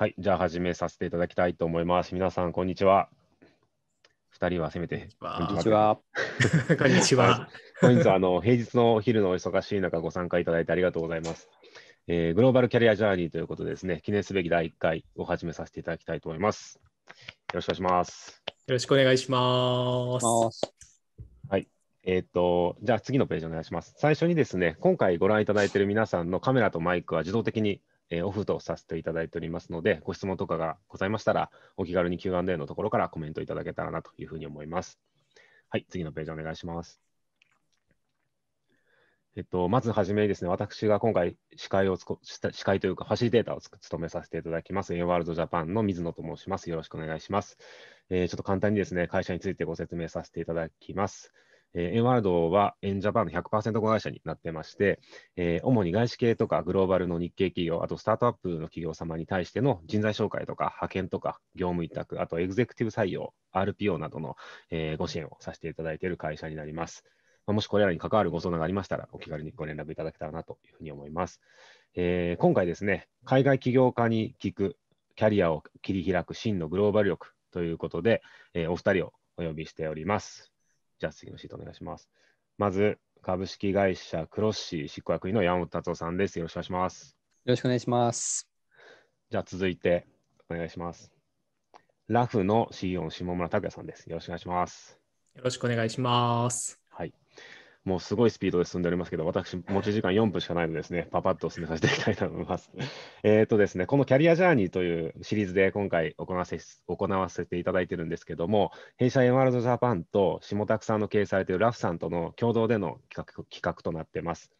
はい、じゃあ始めさせていただきたいと思います。皆さん、こんにちは。二人はせめて。こんにちは。こんにちは。本日はあの平日のお昼のお忙しい中、ご参加いただいてありがとうございます。えー、グローバルキャリアジャーニーということでですね、記念すべき第1回を始めさせていただきたいと思います。よろしくお願いします。よろしくお願いします。はい。えっ、ー、と、じゃあ次のページお願いします。最初にですね、今回ご覧いただいている皆さんのカメラとマイクは自動的にえー、オフとさせていただいておりますので、ご質問とかがございましたら、お気軽に Q&A のところからコメントいただけたらなというふうに思います。はい、次のページお願いします。えっと、まずはじめにですね、私が今回司会を司会というかファシリテーターを務めさせていただきます、エワールドジャパンの水野と申します。よろしくお願いします。えー、ちょっと簡単にですね、会社についてご説明させていただきます。えー、エンワールドはエンジャパンの100%子会社になってまして、えー、主に外資系とかグローバルの日系企業、あとスタートアップの企業様に対しての人材紹介とか派遣とか業務委託、あとエグゼクティブ採用、RPO などの、えー、ご支援をさせていただいている会社になります。まあ、もしこれらに関わるご相談がありましたら、お気軽にご連絡いただけたらなというふうに思います。えー、今回ですね、海外起業家に聞くキャリアを切り開く真のグローバル力ということで、えー、お二人をお呼びしております。じゃあ次のシートお願いします。まず、株式会社クロッシー執行役員の山本達夫さんです。よろしくお願いします。よろしくお願いします。じゃあ続いて、お願いします。ラフの CEO の下村拓也さんです。よろしくお願いします。よろしくお願いします。もうすごいスピードで進んでおりますけど、私、持ち時間4分しかないのでですね、パパッと進めさせていきたいと思います。えっとですね、このキャリアジャーニーというシリーズで今回行わせ行わせていただいてるんですけども、弊社エマールドジャパンと下区さんの経営されているラフさんとの共同での企画企画となってます。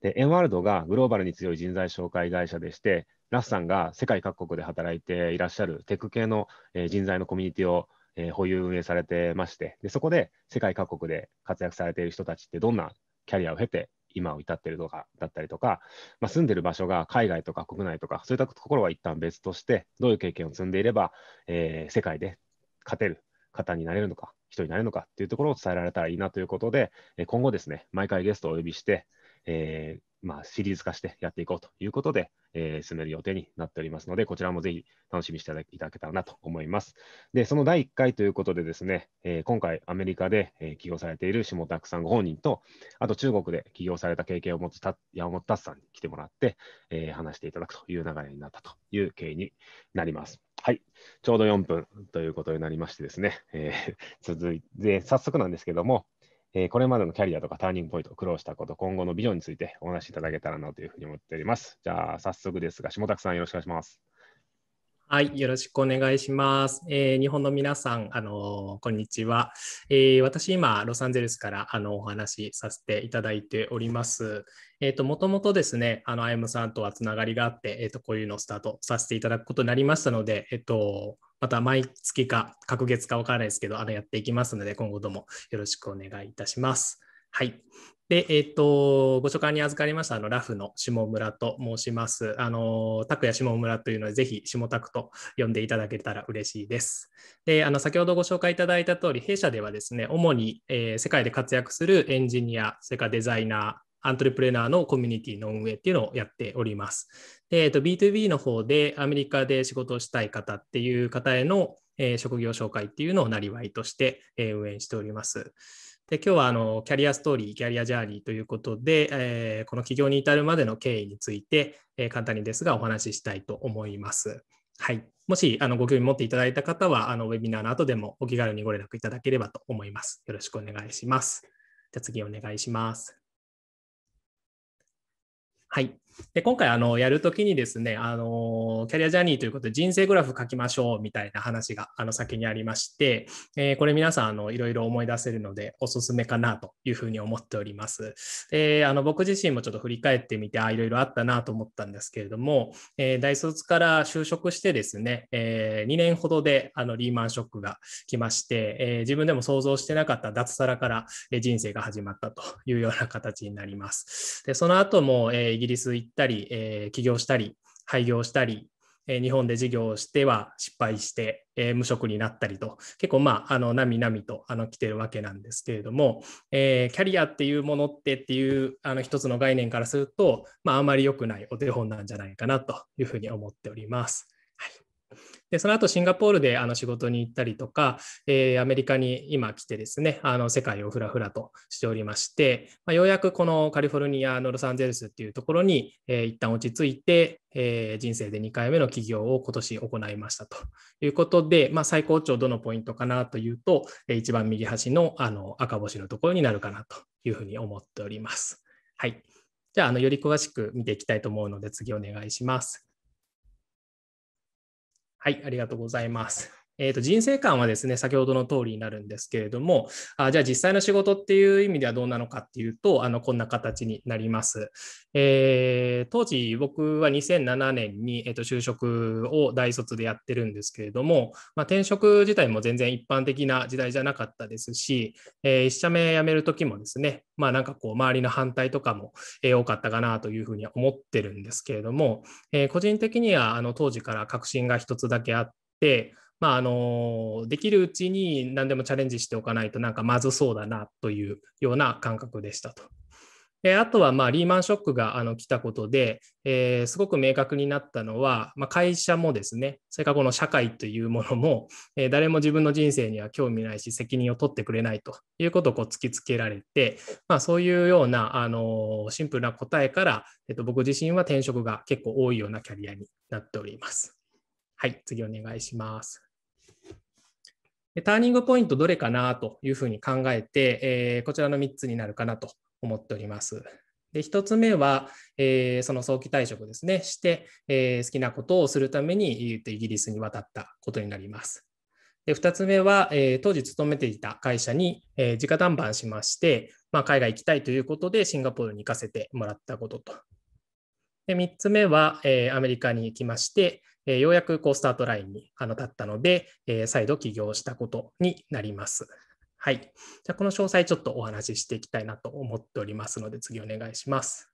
で、エンワールドがグローバルに強い人材紹介会社でして、ラフさんが世界各国で働いていらっしゃるテック系の人材のコミュニティをえー、保有運営されてましてで、そこで世界各国で活躍されている人たちってどんなキャリアを経て今を至っているとかだったりとか、まあ、住んでる場所が海外とか国内とか、そういったところは一旦別として、どういう経験を積んでいれば、えー、世界で勝てる方になれるのか、人になれるのかっていうところを伝えられたらいいなということで、今後ですね、毎回ゲストをお呼びして、えー、まあ、シリーズ化してやっていこうということで、えー、進める予定になっておりますので、こちらもぜひ楽しみにしていただけたらなと思います。で、その第1回ということでですね、えー、今回アメリカで、えー、起業されている下拓さんご本人と、あと中国で起業された経験を持つ山本達さんに来てもらって、え話していただくという流れになったという経緯になります。はい、ちょうど4分ということになりましてですね、えー、続いて、早速なんですけども、えー、これまでのキャリアとかターニングポイント、苦労したこと、今後のビジョンについてお話しいただけたらなというふうに思っております。じゃあ、早速ですが、下田さんよろしくお願いします。はい、よろしくお願いします。えー、日本の皆さん、あのこんにちは。えー、私今ロサンゼルスからあのお話しさせていただいております。えっ、ー、ともともとですね、あのやむさんとはつながりがあって、えっ、とこういうのをスタートさせていただくことになりましたので、えっ、とまた毎月か隔月かわからないですけど、あのやっていきますので、今後ともよろしくお願いいたします。はい。で、えっ、ー、と、ご所管に預かりました、あの、ラフの下村と申します。あの、拓也下村というので、ぜひ下拓と呼んでいただけたら嬉しいです。で、あの、先ほどご紹介いただいた通り、弊社ではですね、主に、えー、世界で活躍するエンジニア、それからデザイナー、アントレプレナーのコミュニティの運営っていうのをやっております。で、えっ、ー、と、B2B の方でアメリカで仕事をしたい方っていう方への、え職業紹介っていうのをなりわいとして、え運営しております。で今日はあのキャリアストーリー、キャリアジャーニーということで、えー、この起業に至るまでの経緯について、えー、簡単にですがお話ししたいと思います。はい、もしあのご興味持っていただいた方はあのウェビナーの後でもお気軽にご連絡いただければと思います。よろしくお願いします。じゃ次お願いします。はい。で今回あのやるときにですねあのキャリアジャーニーということで人生グラフ書きましょうみたいな話があの先にありまして、えー、これ皆さんあのいろいろ思い出せるのでおすすめかなというふうに思っております。であの僕自身もちょっと振り返ってみてあいろいろあったなと思ったんですけれども、えー、大卒から就職してですね、えー、2年ほどであのリーマンショックが来まして、え自分でも想像してなかった脱サラから人生が始まったというような形になります。でその後も、えイギリス行ったり、えー、起業したり、廃業したり、えー、日本で事業をしては失敗して、えー、無職になったりと、結構まあ、あの、なみなみとあの来てるわけなんですけれども、えー、キャリアっていうものってっていう、あの、一つの概念からすると、まあ、あまり良くないお手本なんじゃないかなというふうに思っております。でその後シンガポールであの仕事に行ったりとか、えー、アメリカに今来てですねあの世界をふらふらとしておりまして、まあ、ようやくこのカリフォルニアのロサンゼルスっていうところに、えー、一旦落ち着いて、えー、人生で2回目の起業を今年行いましたということで、まあ、最高潮どのポイントかなというと、え一番右端のあの赤星のところになるかなというふうに思っております。はい、じゃああのより詳しく見ていきたいと思うので次お願いします。はい、ありがとうございます。えー、と人生観はですね、先ほどの通りになるんですけれども、あじゃあ実際の仕事っていう意味ではどうなのかっていうと、あのこんな形になります。えー、当時、僕は2007年に、えー、と就職を大卒でやってるんですけれども、まあ、転職自体も全然一般的な時代じゃなかったですし、えー、1社目辞めるときもですね、まあなんかこう、周りの反対とかも、多かったかなというふうに思ってるんですけれども、えー、個人的にはあの当時から確信が一つだけあって、まあ、あのできるうちに何でもチャレンジしておかないとなんかまずそうだなというような感覚でしたと。あとはまあリーマンショックがあの来たことで、えー、すごく明確になったのは、まあ、会社もですねそれからこの社会というものも、えー、誰も自分の人生には興味ないし責任を取ってくれないということをこう突きつけられて、まあ、そういうようなあのシンプルな答えから、えっと、僕自身は転職が結構多いようなキャリアになっております。はい次お願いします。ターニングポイントどれかなというふうに考えて、えー、こちらの3つになるかなと思っております。で1つ目は、えー、その早期退職ですね、して、えー、好きなことをするためにイギリスに渡ったことになります。で2つ目は、えー、当時勤めていた会社に、えー、直談判しまして、まあ、海外行きたいということでシンガポールに行かせてもらったことと。で3つ目は、えー、アメリカに行きまして、えー、ようやくこうスタートラインにあの立ったので、えー、再度起業したことになります。はい。じゃあ、この詳細ちょっとお話ししていきたいなと思っておりますので、次お願いします。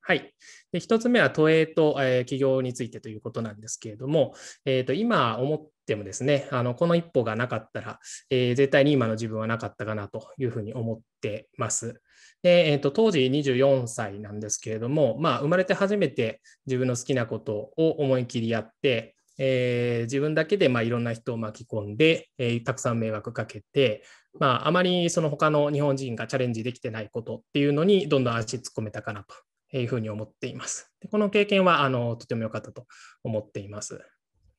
はい。で1つ目は、都営と、えー、起業についてということなんですけれども、えーと、と今思ってもですね、あのこの一歩がなかったら、えー、絶対に今の自分はなかったかなというふうに思ってます。で、えーと、当時24歳なんですけれども、まあ、生まれて初めて自分の好きなことを思い切りやって、えー、自分だけでまあいろんな人を巻き込んで、えー、たくさん迷惑かけて、まあ、あまりその他の日本人がチャレンジできてないことっていうのにどんどん足突っ込めたかなというふうに思っています。でこの経験はあのとても良かったと思っています。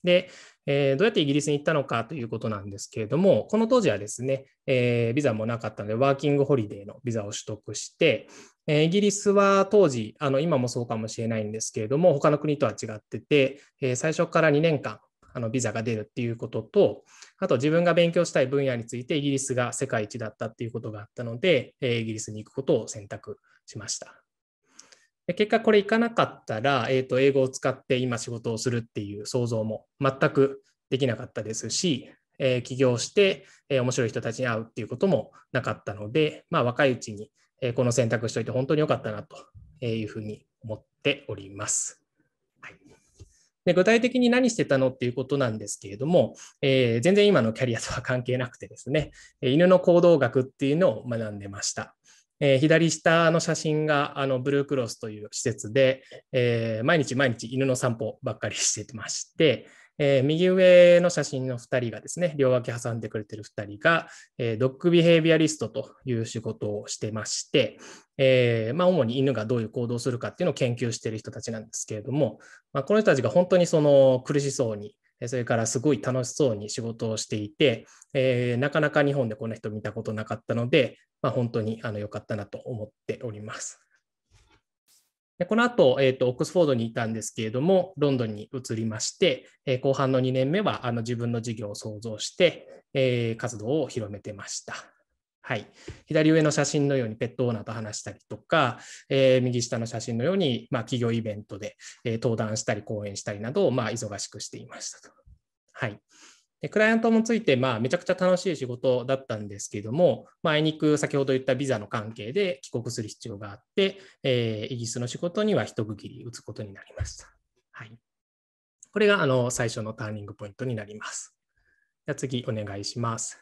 で、えー、どうやってイギリスに行ったのかということなんですけれども、この当時はですね、えー、ビザもなかったので、ワーキングホリデーのビザを取得して、えイギリスは当時、あの今もそうかもしれないんですけれども、他の国とは違ってて、え最初から2年間、あのビザが出るっていうことと、あと自分が勉強したい分野についてイギリスが世界一だったっていうことがあったので、えイギリスに行くことを選択しました。で結果これいかなかったら、えー、と英語を使って今仕事をするっていう想像も全くできなかったですし、え起業して、え面白い人たちに会うっていうこともなかったので、まあ、若いうちに、えこの選択しといて本当に良かったなというふうに思っております。はいで具体的に何してたのっていうことなんですけれども、えー、全然今のキャリアとは関係なくてですね、犬の行動学っていうのを学んでました。えー、左下の写真があのブルークロスという施設で、えー、毎日毎日犬の散歩ばっかりしてまして、えー、右上の写真の2人がですね、両脇挟んでくれてる2人が、えー、ドッグビヘイビアリストという仕事をしてまして、えー、まあ、主に犬がどういう行動をするかっていうのを研究している人たちなんですけれども、まあ、この人たちが本当にその苦しそうにそれからすごい楽しそうに仕事をしていて、えー、なかなか日本でこんな人見たことなかったので、まあ、本当にあの良かったなと思っております。でこの後、えーと、オックスフォードにいたんですけれども、ロンドンに移りまして、えー、後半の2年目はあの自分の事業を創造して、えー、活動を広めてました。はい、左上の写真のようにペットオーナーと話したりとか、えー、右下の写真のように、まあ、企業イベントで、えー、登壇したり講演したりなどを、まあ、忙しくしていましたと。はい、でクライアントもついて、まあ、めちゃくちゃ楽しい仕事だったんですけども、まあ、あいにく先ほど言ったビザの関係で帰国する必要があって、えー、イギリスの仕事には一区切り打つことになりました。はい、これがあの最初のターニングポイントになります。じゃ次お願いします。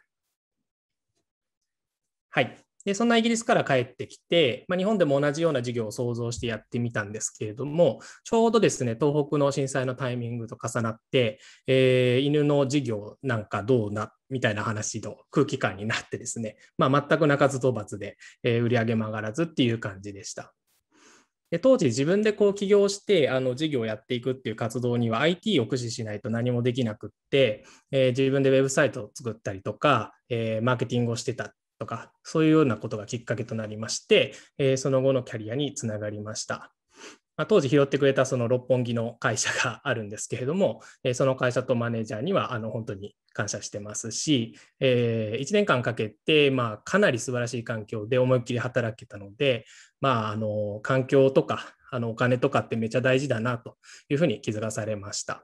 はい。で、そんなイギリスから帰ってきて、まあ、日本でも同じような事業を想像してやってみたんですけれども、ちょうどですね、東北の震災のタイミングと重なって、えー、犬の事業なんかどうな、みたいな話の空気感になってですね、まあ、全く鳴かず討伐で、えー、売り上げも上がらずっていう感じでした。で当時自分でこう起業してあの事業をやっていくっていう活動には IT を駆使しないと何もできなくって、えー、自分でウェブサイトを作ったりとか、えー、マーケティングをしてたとか、そういうようなことがきっかけとなりまして、えー、その後のキャリアにつながりました。まあ、当時拾ってくれたその六本木の会社があるんですけれども、えー、その会社とマネージャーにはあの本当に感謝してますし、えー、1年間かけて、まあ、かなり素晴らしい環境で思いっきり働けたので、まあ、あの環境とかあのお金とかってめちゃ大事だなというふうに気づかされました。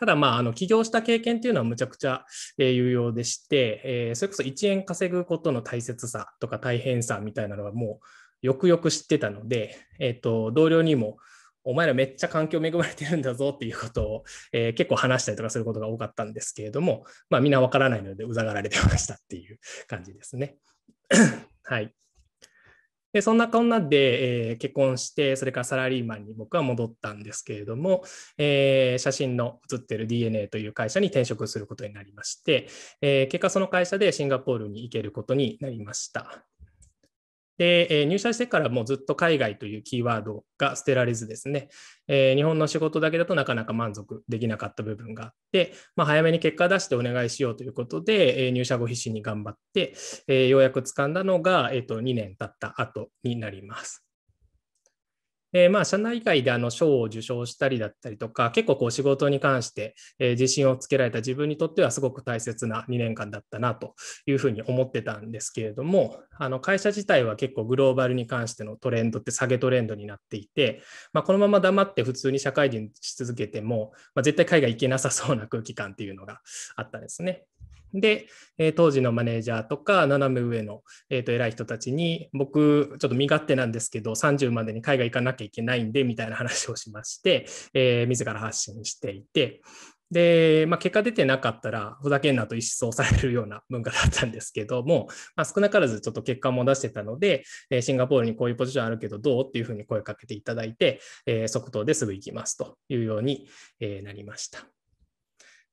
ただ、まあ、あの起業した経験っていうのはむちゃくちゃ、え有用でして、えそれこそ1円稼ぐことの大切さとか大変さみたいなのはもうよくよく知ってたので、えー、と同僚にもお前らめっちゃ環境恵まれてるんだぞっていうことを、えー、結構話したりとかすることが多かったんですけれども、まあ、みんなわからないのでうざがられてましたっていう感じですね。はい。でそんなこんなで、えー、結婚してそれからサラリーマンに僕は戻ったんですけれども、えー、写真の写ってる DNA という会社に転職することになりまして、えー、結果その会社でシンガポールに行けることになりました。で、え入社してからもずっと海外というキーワードが捨てられずですね、え日本の仕事だけだとなかなか満足できなかった部分があって、まあ、早めに結果出してお願いしようということで、え入社後必死に頑張って、えようやく掴んだのが、えー、と2年経った後になります。まあ、社内外であの賞を受賞したりだったりとか、結構こう仕事に関して、え自信をつけられた自分にとってはすごく大切な2年間だったなというふうに思ってたんですけれども、あの会社自体は結構グローバルに関してのトレンドって下げトレンドになっていて、まあ、このまま黙って普通に社会人し続けても、まあ、絶対海外行けなさそうな空気感っていうのがあったんですね。で、え当時のマネージャーとか、斜め上の、えー、と偉い人たちに、僕、ちょっと身勝手なんですけど、30までに海外行かなきゃいけないんで、みたいな話をしまして、えー、自ら発信していて、で、まあ、結果出てなかったら、ふざけんなと意思相されるような文化だったんですけども、まあ、少なからずちょっと結果も出してたので、えシンガポールにこういうポジションあるけどどうっていうふうに声かけていただいて、え即答ですぐ行きますというように、えなりました。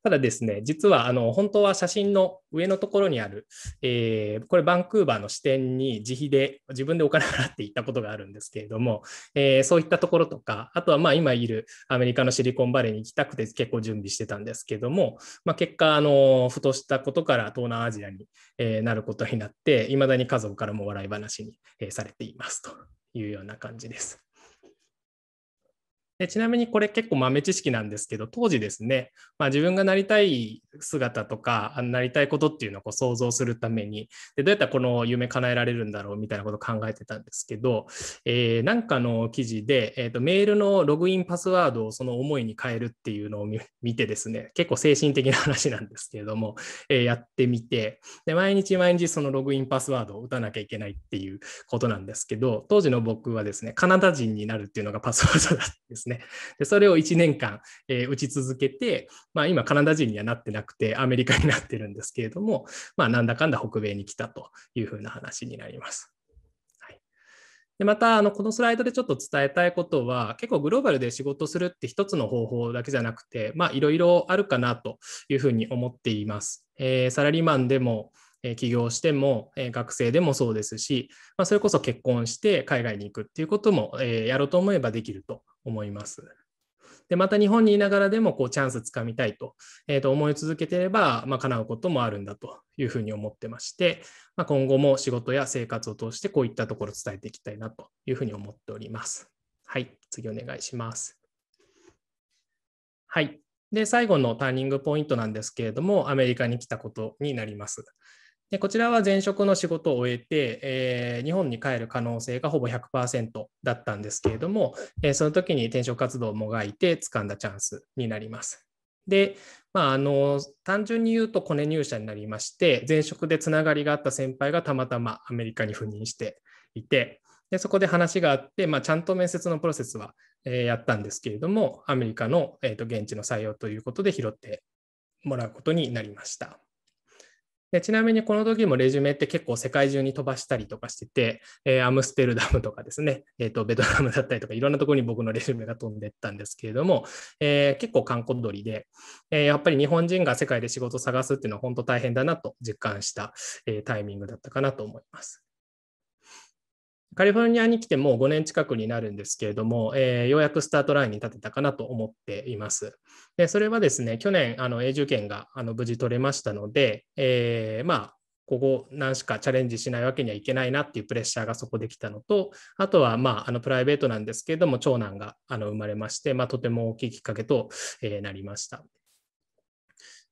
ただですね、実はあの本当は写真の上のところにある、えー、これバンクーバーの支店に自費で自分でお金払って行ったことがあるんですけれども、えー、そういったところとか、あとはまあ今いるアメリカのシリコンバレーに行きたくて結構準備してたんですけども、まあ、結果あの、ふとしたことから東南アジアに、えなることになって、いまだに家族からも笑い話に、えされていますというような感じです。でちなみにこれ結構豆知識なんですけど当時ですね、まあ、自分がなりたい姿とかなりたいことっていうのをこう想像するためにでどうやったらこの夢叶えられるんだろうみたいなことを考えてたんですけど、えー、なんかの記事で、えーと、メールのログインパスワードをその思いに変えるっていうのを見てですね結構精神的な話なんですけれども、えー、やってみてで毎日毎日そのログインパスワードを打たなきゃいけないっていうことなんですけど当時の僕はですねカナダ人になるっていうのがパスワードだったんですですね。でそれを1年間、えー、打ち続けて、まあ、今カナダ人にはなってなくてアメリカになってるんですけれども、まあ、なんだかんだ北米に来たというふうな話になります。でまたあのこのスライドでちょっと伝えたいことは結構グローバルで仕事するって一つの方法だけじゃなくていろいろあるかなというふうに思っています。えー、サラリーマンでも起業しても学生でもそうですし、まあ、それこそ結婚して海外に行くっていうことも、えー、やろうと思えばできると思います。でまた日本にいながらでもこうチャンスつかみたいと,、えー、と思い続けていれば、まあ、叶うこともあるんだというふうに思ってまして、まあ、今後も仕事や生活を通してこういったところを伝えていきたいなというふうに思っております。はい、次お願いします。はい。で、最後のターニングポイントなんですけれども、アメリカに来たことになります。でこちらは前職の仕事を終えて、えー、日本に帰る可能性がほぼ100%だったんですけれども、えー、その時に転職活動をもがいて掴んだチャンスになります。で、まあ、あの単純に言うとコネ入社になりまして前職でつながりがあった先輩がたまたまアメリカに赴任していてでそこで話があって、まあ、ちゃんと面接のプロセスは、えー、やったんですけれどもアメリカの、えーと、現地の採用ということで拾ってもらうことになりました。でちなみにこの時もレジュメって結構世界中に飛ばしたりとかしてて、えー、アムステルダムとかですね、えーと、ベトナムだったりとかいろんなところに僕のレジュメが飛んでったんですけれども、えー、結構観光鳥で、えー、やっぱり日本人が世界で仕事を探すっていうのは本当大変だなと実感した、えタイミングだったかなと思います。カリフォルニアに来てもう5年近くになるんですけれども、えー、ようやくスタートラインに立てたかなと思っています。でそれはですね、去年、あの永住権があの無事取れましたので、えー、まあ、ここ何しかチャレンジしないわけにはいけないなっていうプレッシャーがそこできたのと、あとは、まあ、あのプライベートなんですけれども、長男があの生まれまして、まあ、とても大きいきっかけと、えー、なりました。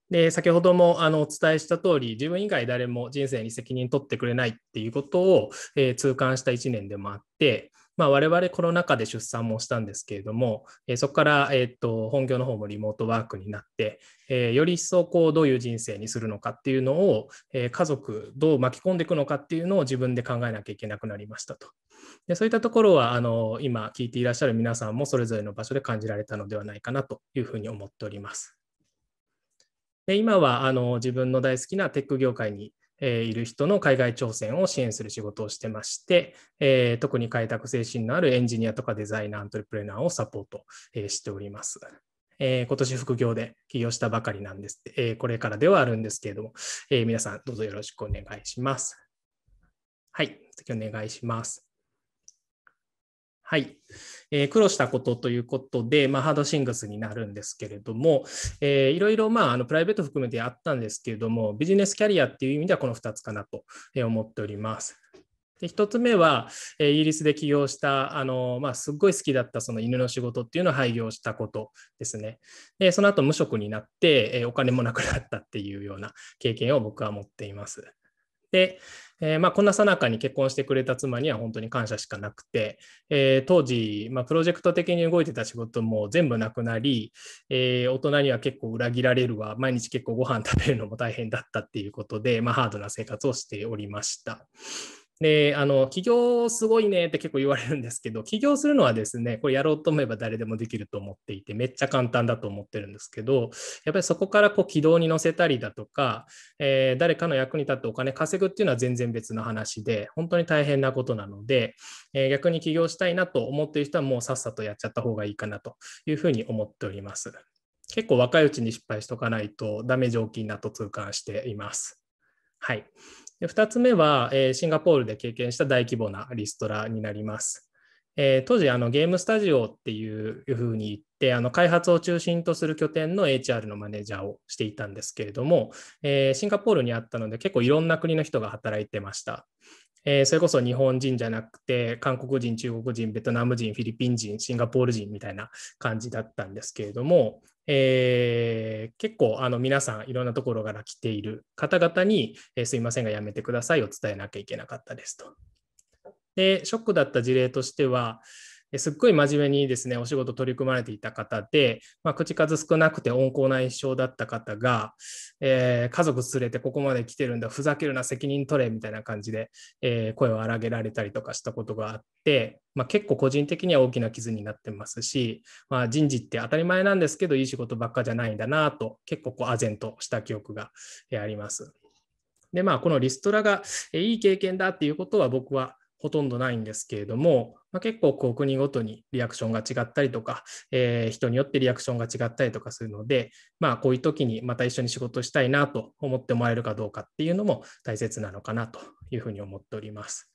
で先ほどもあのお伝えした通り自分以外誰も人生に責任取ってくれないっていうことを、えー、痛感した1年でもあって、まあ、我々コロナ禍で出産もしたんですけれども、えー、そこから、えーと、本業の方もリモートワークになって、えー、より一層こうどういう人生にするのかっていうのを、え家族どう巻き込んでいくのかっていうのを自分で考えなきゃいけなくなりましたと。でそういったところはあの今聞いていらっしゃる皆さんもそれぞれの場所で感じられたのではないかなというふうに思っております。で今はあの自分の大好きなテック業界にえー、いる人の海外挑戦を支援する仕事をしてまして、えー、特に開拓精神のあるエンジニアとかデザイナー、アントレプレナーをサポート、えー、しております。えー、今年副業で起業したばかりなんです、えー、これからではあるんですけれども、えー、皆さんどうぞよろしくお願いします。はい、次お願いします。はい。えー、苦労したことということで、まあ、ハードシングスになるんですけれども、えー、いろいろ、まあ、あのプライベート含めてあったんですけれども、ビジネスキャリアっていう意味ではこの2つかなと思っております。で1つ目は、イギリスで起業したあの、まあ、すっごい好きだったその犬の仕事っていうのを廃業したことですね。でその後無職になって、お金もなくなったっていうような経験を僕は持っています。で、えー、まあ、こんなさなかに結婚してくれた妻には本当に感謝しかなくて、えー、当時、まあ、プロジェクト的に動いてた仕事も全部なくなり、えー、大人には結構裏切られるわ、毎日結構ご飯食べるのも大変だったっていうことで、まあ、ハードな生活をしておりました。で、あの、起業すごいねって結構言われるんですけど、起業するのはですね、これやろうと思えば誰でもできると思っていて、めっちゃ簡単だと思ってるんですけど、やっぱりそこからこう軌道に乗せたりだとか、えー、誰かの役に立ってお金稼ぐっていうのは全然別の話で、本当に大変なことなので、えー、逆に起業したいなと思っている人はもうさっさとやっちゃった方がいいかなというふうに思っております。結構若いうちに失敗しとかないとダメージ大きいなと痛感しています。はい。2つ目は、えー、シンガポールで経験した大規模なリストラになります。えー、当時あの、ゲームスタジオっていうふうに言って、あの開発を中心とする拠点の HR のマネージャーをしていたんですけれども、えー、シンガポールにあったので、結構いろんな国の人が働いてました。えー、それこそ日本人じゃなくて、韓国人、中国人、ベトナム人、フィリピン人、シンガポール人みたいな感じだったんですけれども、えー、結構あの皆さんいろんなところから来ている方々に、えー、すいませんがやめてくださいを伝えなきゃいけなかったですと。で、ショックだった事例としては、すっごい真面目にですね、お仕事取り組まれていた方で、まあ、口数少なくて温厚な印象だった方が、えー、家族連れてここまで来てるんだ、ふざけるな、責任取れ、みたいな感じで、えー、声を荒げられたりとかしたことがあって、まあ、結構個人的には大きな傷になってますし、まあ、人事って当たり前なんですけど、いい仕事ばっかじゃないんだなと、結構こう、唖然とした記憶があります。で、まあ、このリストラがいい経験だっていうことは僕はほとんどないんですけれども、まあ、結構こう国ごとにリアクションが違ったりとか、えー、人によってリアクションが違ったりとかするので、まあ、こういう時にまた一緒に仕事したいなと思ってもらえるかどうかっていうのも大切なのかなというふうに思っております。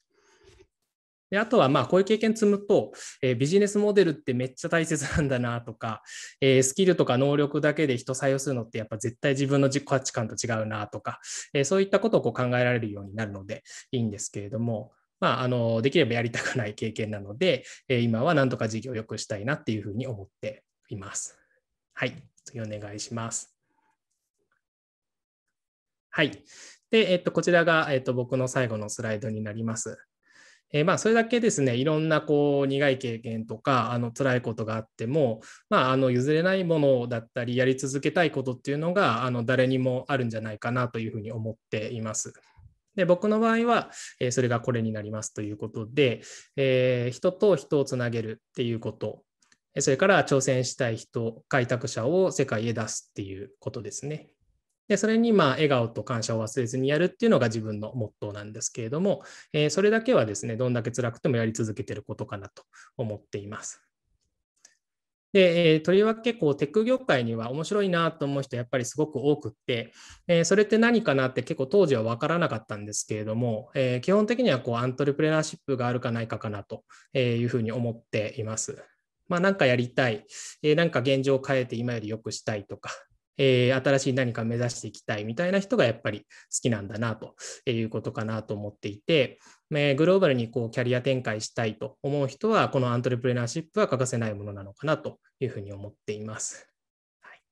であとはまあこういう経験積むと、えー、ビジネスモデルってめっちゃ大切なんだなとか、えー、スキルとか能力だけで人採用するのってやっぱ絶対自分の自己価値観と違うなとか、えー、そういったことをこう考えられるようになるのでいいんですけれども、まあ、あのできればやりたくない経験なので、え今はなんとか事業を良くしたいなっていうふうに思っています。はい、次お願いします。はい。で、えっと、こちらが、えっと、僕の最後のスライドになります。えー、まあ、それだけですね、いろんなこう苦い経験とか、あの辛いことがあっても、まあ、あの譲れないものだったり、やり続けたいことっていうのが、あの誰にもあるんじゃないかなというふうに思っています。で僕の場合は、えそれがこれになりますということで、え人と人をつなげるっていうことそれから挑戦したい人、開拓者を世界へ出すっていうことですね。でそれにまあ笑顔と感謝を忘れずにやるっていうのが自分のモットーなんですけれども、えそれだけはですね、どんだけ辛くてもやり続けてることかなと思っています。で、えー、とりわけこうテック業界には面白いなと思う人やっぱりすごく多くって、えー、それって何かなって結構当時は分からなかったんですけれども、えー、基本的にはこうアントレプレナーシップがあるかないかかなというふうに思っています。まあ、なんかやりたい、えー、なんか現状を変えて今より良くしたいとか、えー、新しい何か目指していきたいみたいな人がやっぱり好きなんだなということかなと思っていて、えグローバルにこうキャリア展開したいと思う人は、このアントレプレナーシップは欠かせないものなのかなというふうに思っています。はい、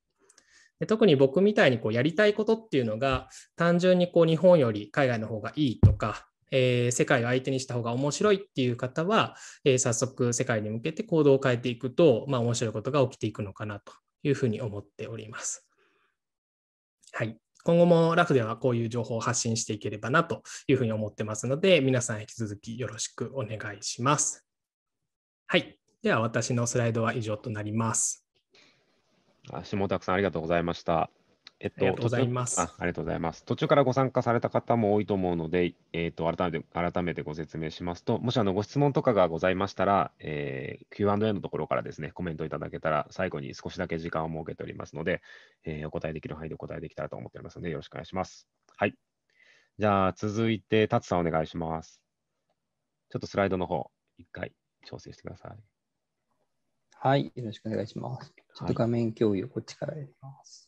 で特に僕みたいにこうやりたいことっていうのが、単純にこう日本より海外の方がいいとか、えー、世界を相手にした方が面白いっていう方は、えー、早速世界に向けて行動を変えていくと、まあ、面白いことが起きていくのかなというふうに思っております。はい。今後もラフではこういう情報を発信していければなというふうに思ってますので、皆さん引き続きよろしくお願いします。はい。では、私のスライドは以上となります。あもたくさんありがとうございました。えっと、ありがとうございますあ。ありがとうございます。途中からご参加された方も多いと思うので、えーと、改めて改めてご説明しますと、もしあのご質問とかがございましたら、えー、Q&A のところからですね、コメントいただけたら、最後に少しだけ時間を設けておりますので、えー、お答えできる範囲でお答えできたらと思っておりますので、よろしくお願いします。はい。じゃあ、続いて、タツさんお願いします。ちょっとスライドの方、一回調整してください。はい。よろしくお願いします。ちょっと画面共有、こっちからやります。はい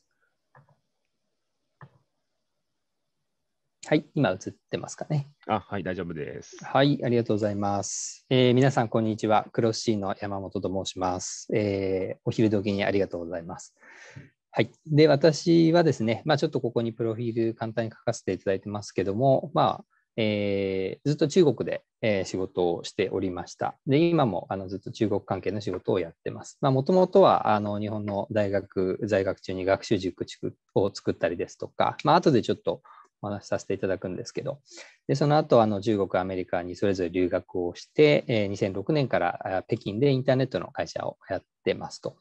はい、今映ってますかね。あ、はい、大丈夫です。はい、ありがとうございます。えー、皆さん、こんにちは。クロシーの山本と申します。えー、お昼時にありがとうございます。はい。で、私はですね、まあ、ちょっとここにプロフィール簡単に書かせていただいてますけども、まあ、えー、ずっと中国で、えー、仕事をしておりました。で、今もあのずっと中国関係の仕事をやってます。もともとはあの日本の大学在学中に学習塾を作ったりですとか、まあ後でちょっとお話しさせていただくんですけど、でその後あの中国、アメリカにそれぞれ留学をして、え2006年から北京でインターネットの会社をやってますと。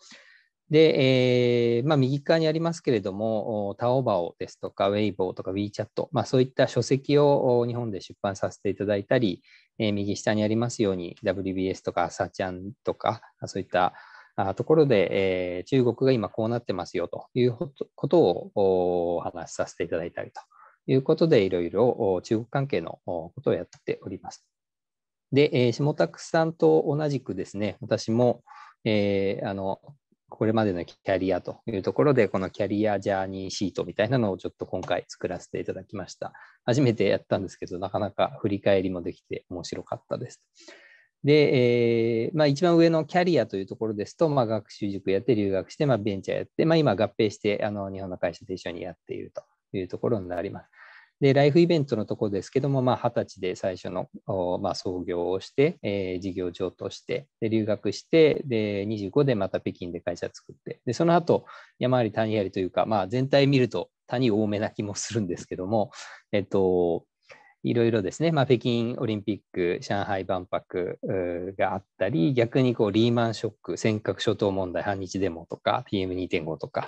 で、えーまあ、右側にありますけれども、タオバオですとか、ウェイボーとかィーチャット、まあ、そういった書籍を日本で出版させていただいたり、え右下にありますように WBS とか朝ちゃんとか、そういったところで、え中国が今こうなってますよということをお話しさせていただいたりと。いうことで、いろいろ中国関係のことをやっております。で、下区さんと同じくですね、私も、えー、あのこれまでのキャリアというところで、このキャリアジャーニーシートみたいなのをちょっと今回作らせていただきました。初めてやったんですけど、なかなか振り返りもできて面白かったです。で、えーまあ、一番上のキャリアというところですと、まあ、学習塾やって留学して、まあ、ベンチャーやって、まあ、今合併してあの日本の会社と一緒にやっているというところになります。で、ライフイベントのところですけども、まあ、20歳で最初の、まあ、創業をして、えー、事業譲として、で、留学して、で、25でまた北京で会社作って、で、その後、山あり谷ありというか、まあ、全体見ると谷多めな気もするんですけども、えっと、いろいろですね、まあ、北京オリンピック、上海万博があったり、逆にこうリーマンショック、尖閣諸島問題、反日デモとか、PM2.5 とか、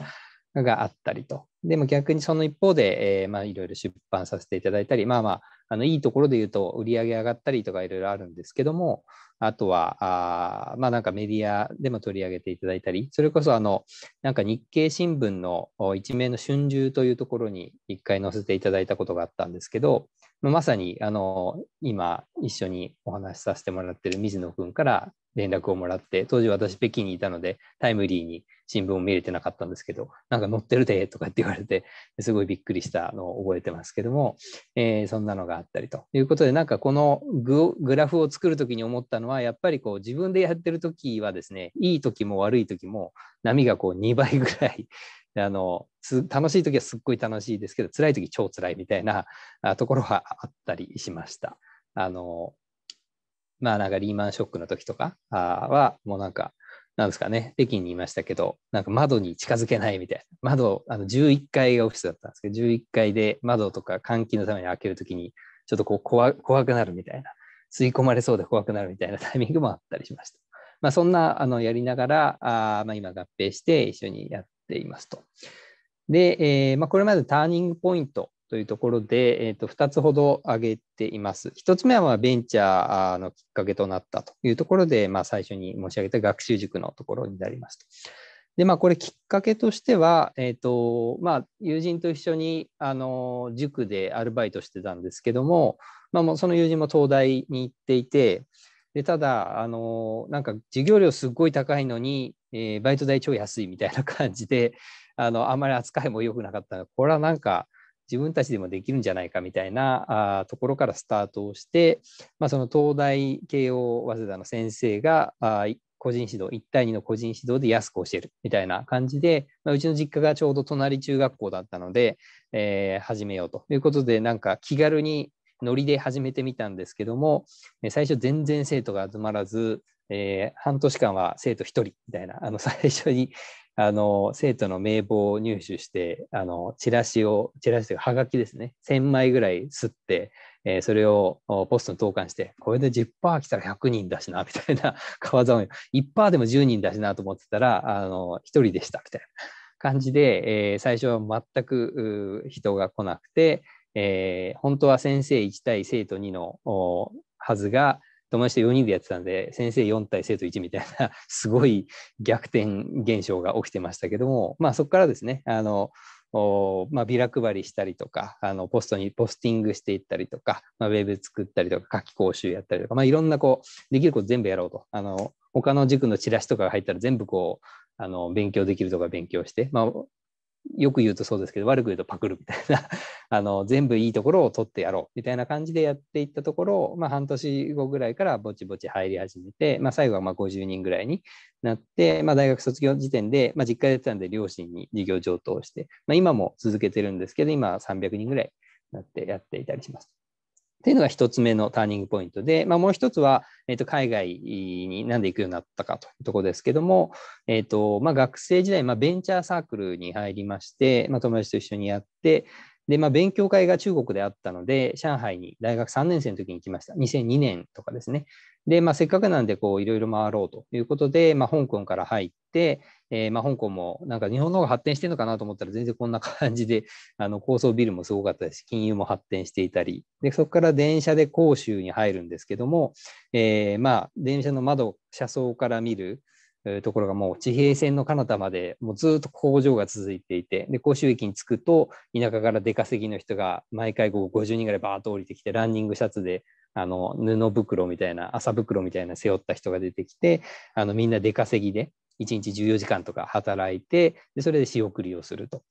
があったりと。でも逆にその一方で、えー、まあいろいろ出版させていただいたり、まあまあ、あのいいところで言うと売り上げ上がったりとかいろいろあるんですけども、あとは、あまあなんかメディアでも取り上げていただいたり、それこそあの、なんか日経新聞の一名の春秋というところに一回載せていただいたことがあったんですけど、まさにあの今一緒にお話しさせてもらってる水野君から連絡をもらって、当時私北京にいたので、タイムリーに新聞を見れてなかったんですけど、なんか載ってるでとかって言われて、すごいびっくりしたのを覚えてますけども、えー、そんなのがあったりということで、なんかこのグラフを作るときに思ったのは、やっぱりこう自分でやってるときはですね、いいときも悪いときも波がこう2倍ぐらいあの楽しい時はすっごい楽しいですけど辛い時超辛いみたいなところはあったりしました。あのまあなんかリーマンショックの時とかは、もうなんか、なんですかね、北京にいましたけど、なんか窓に近づけないみたいな。窓、あの11階がオフィスだったんですけど、11階で窓とか換気のために開けるときに、ちょっとこう怖怖くなるみたいな、吸い込まれそうで怖くなるみたいな タイミングもあったりしました。まあ、そんなあのやりながら、あまあ、今合併して一緒にやっていますと。で、えーまあ、これまでターニングポイントというところで、えー、と2つほど挙げています。1つ目はベンチャーのきっかけとなったというところで、まあ、最初に申し上げた学習塾のところになりますと。でまあ、これきっかけとしては、えーとまあ、友人と一緒にあの塾でアルバイトしてたんですけども、まあ、もうその友人も東大に行っていてでただあのなんか授業料すっごい高いのに、えー、バイト代超安いみたいな感じであのあんまり扱いも良くなかったのでこれはなんか自分たちでもできるんじゃないかみたいなあところからスタートをして、まあ、その東大慶応早稲田の先生があ個人指導、1対2の個人指導で安く教えるみたいな感じで、まあ、うちの実家がちょうど隣中学校だったので、えー、始めようということで、なんか気軽にノリで始めてみたんですけども、最初全然生徒が集まらず、えー、半年間は生徒1人みたいな、あの最初にあの生徒の名簿を入手してあのチラシをチラシというかはがきですね1000枚ぐらいすって、えー、それをポストに投函してこれで10%来たら100人だしなみたいな 川沢を1%でも10人だしなと思ってたらあの1人でしたみたいな感じで、えー、最初は全く人が来なくて、えー、本当は先生1対生徒2のはずが友達と4人でやってたんで、先生4対生徒1みたいな すごい逆転現象が起きてましたけども、まあ、そこからですね、あのまあ、ビラ配りしたりとかあのポストにポスティングしていったりとか、まあ、ウェブ作ったりとか夏季講習やったりとか、まあ、いろんなこうできること全部やろうとあの他の塾のチラシとかが入ったら全部こうあの勉強できるとか勉強して、まあ、よく言うとそうですけど、悪く言うとパクるみたいな あの、全部いいところを取ってやろうみたいな感じでやっていったところ、まあ、半年後ぐらいからぼちぼち入り始めて、まあ、最後はま50人ぐらいになって、まあ、大学卒業時点で、まあ、実家でやってたんで、両親に事業上等して、まあ、今も続けてるんですけど、今は300人ぐらいになってやっていたりします。というのが1つ目のターニングポイントで、まあ、もう1つは、えー、と海外になんで行くようになったかというところですけども、えーとまあ、学生時代、まあ、ベンチャーサークルに入りまして、まあ、友達と一緒にやって、で、まあ、勉強会が中国であったので、上海に大学3年生の時に行きました。2002年とかですね。で、まあ、せっかくなんで、こう、いろいろ回ろうということで、まあ、香港から入って、えー、まあ、香港もなんか日本の方が発展してるのかなと思ったら全然こんな感じであの高層ビルもすごかったし金融も発展していたりでそこから電車で広州に入るんですけども、えー、まあ、電車の窓車窓から見るところがもう地平線の彼方までもうずっと工場が続いていてで甲州駅に着くと田舎から出稼ぎの人が毎回午後50人ぐらいバーッと降りてきてランニングシャツであの布袋みたいな麻袋みたいな背負った人が出てきてあのみんな出稼ぎで1日14時間とか働いて、でそれで仕送りをすると。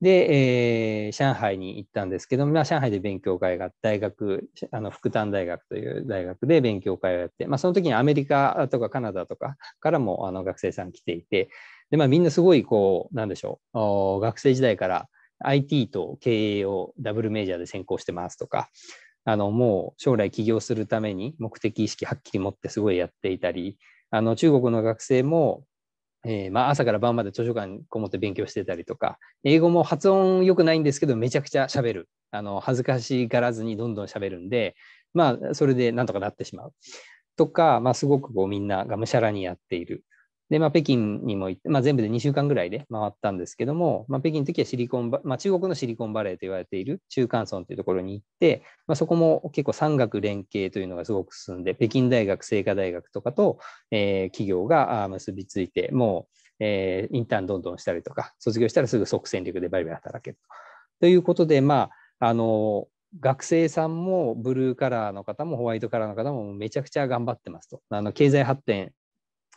で、えー、上海に行ったんですけども、まあ、上海で勉強会が大学、あの、福旦大学という大学で勉強会をやって、まあ、その時にアメリカとかカナダとかからもあの学生さん来ていて、で、まあ、みんなすごい、こう、なんでしょう、学生時代から IT と経営をダブルメジャーで専攻してますとか、あの、もう将来起業するために目的意識はっきり持ってすごいやっていたり、あの、中国の学生も、えー、まあ、朝から晩まで図書館にこもって勉強してたりとか、英語も発音良くないんですけど、めちゃくちゃ喋る。あの、恥ずかしがらずにどんどん喋るんで、まあ、それでなんとかなってしまう。とか、まあ、すごくこうみんながむしゃらにやっている。で、まあ、北京にも行って、まあ、全部で2週間ぐらいで回ったんですけども、まあ、北京の時はシリコンバ、まあ、中国のシリコンバレーと言われている中間村というところに行って、まあ、そこも結構産学連携というのがすごく進んで、北京大学、清華大学とかと、えー、企業が結びついて、もう、えー、インターンどんどんしたりとか、卒業したらすぐ即戦力でバリバリ働けると。ということで、まあ、あの、学生さんもブルーカラーの方もホワイトカラーの方もめちゃくちゃ頑張ってますと。あの経済発展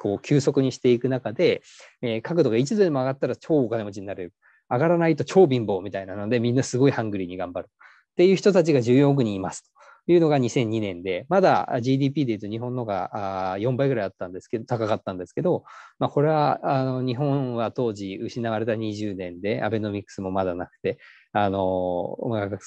こう急速にしていく中で、えー、角度が一度でも上がったら超お金持ちになる。上がらないと超貧乏みたいなので、みんなすごいハングリーに頑張る。っていう人たちが14億人いますというのが2002年で、まだ GDP でいうと日本のが4倍ぐらいあったんですけど、高かったんですけど、まあ、これはあの日本は当時失われた20年で、アベノミクスもまだなくて、あの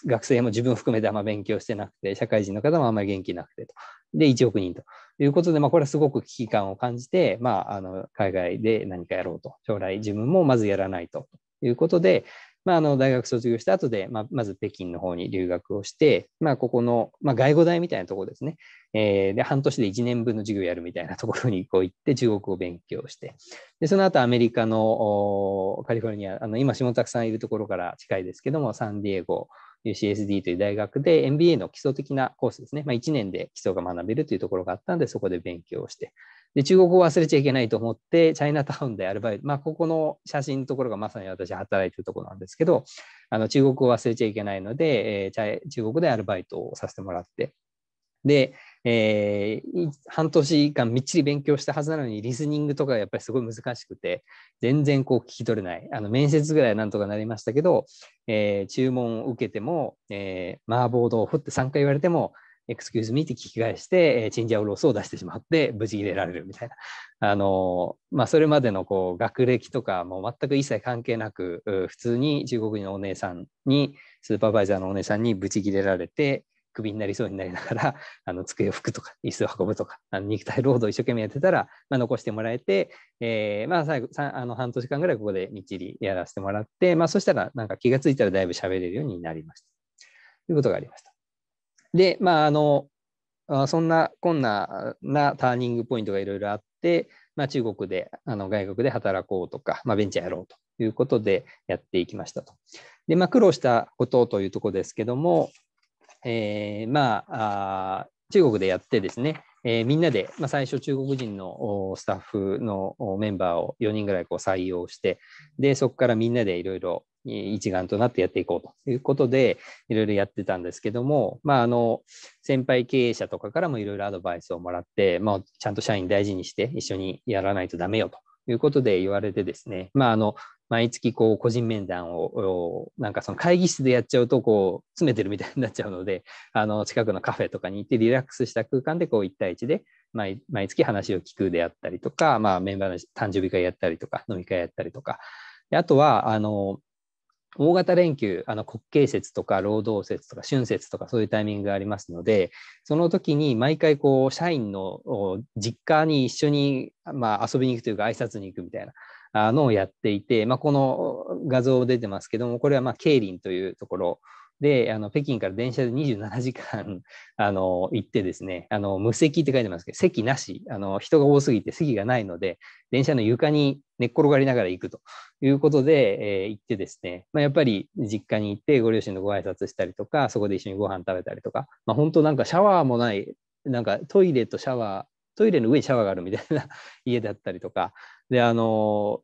学生も自分含めてあんま勉強してなくて、社会人の方もあんまり元気なくてと。で、1億人と。いうことで、まあ、これはすごく危機感を感じて、まあ、あの海外で何かやろうと、将来自分もまずやらないということで、まあ、あの大学卒業した後で、まあ、まず北京の方に留学をして、まあ、ここの、まあ、外語大みたいなところですね、えー、で半年で1年分の授業やるみたいなところにこう行って中国を勉強してでその後アメリカのカリフォルニアあの今下田さんいるところから近いですけどもサンディエゴ UCSD という大学で MBA の基礎的なコースですね。まあ、1年で基礎が学べるというところがあったんで、そこで勉強をして。で、中国語を忘れちゃいけないと思って、チャイナタウンでアルバイト、まあ、ここの写真のところがまさに私働いてるところなんですけど、あの中国語を忘れちゃいけないので、えー、中国でアルバイトをさせてもらって。で、えー、半年間みっちり勉強したはずなのに、リスニングとかやっぱりすごい難しくて、全然こう聞き取れない。あの面接ぐらいなんとかなりましたけど、えー、注文を受けても、えー、麻婆豆腐って3回言われても、エクスキューズミーって聞き返して、えー、チンジャオロースを出してしまって、無事入れられるみたいな。あのー、まあ、それまでのこう学歴とかも全く一切関係なく、普通に中国人のお姉さんに、スーパーバイザーのお姉さんにブチ切れられて、クビになりそうになりながら あの机を拭くとか椅子を運ぶとかあの肉体労働を一生懸命やってたら、まあ、残してもらえて、えー、まあ、最後あの半年間ぐらいここでみっちりやらせてもらって、まあ、そしたらなんか気が付いたらだいぶ喋れるようになりました。ということがありました。で、まあ、あのそんなこんななターニングポイントがいろいろあって、まあ、中国であの外国で働こうとか、まあ、ベンチャーやろうということでやっていきましたと。で、まあ、苦労したことというところですけども、えー、まあ中国でやってですね、えー、みんなで、まあ、最初中国人のスタッフのメンバーを4人ぐらいこう採用してでそこからみんなでいろいろ一丸となってやっていこうということでいろいろやってたんですけども、まあ、あの先輩経営者とかからもいろいろアドバイスをもらって、まあ、ちゃんと社員大事にして一緒にやらないとダメよということで言われてですね、まあ、あの毎月こう個人面談をなんかその会議室でやっちゃうとこう詰めてるみたいになっちゃうので あの近くのカフェとかに行ってリラックスした空間でこう1対1で毎月話を聞くであったりとか、まあ、メンバーの誕生日会やったりとか飲み会やったりとかであとはあの大型連休、あの国慶節とか労働節とか春節とかそういうタイミングがありますので、その時に毎回こう社員の実家に一緒に、まあ、遊びに行くというか挨拶に行くみたいな、あのをやっていて、まあ、この画像出てますけども、これはまあ桂林というところで、あの北京から電車で27時間 あの行ってですね、あの無席って書いてますけど、席なし、あの人が多すぎて席がないので、電車の床に寝っ転がりながら行くということで、えー、行ってですね、まあ、やっぱり実家に行ってご両親のご挨拶したりとか、そこで一緒にご飯食べたりとか、まあ、本当なんかシャワーもない、なんかトイレとシャワー、トイレの上にシャワーがあるみたいな 家だったりとか、であの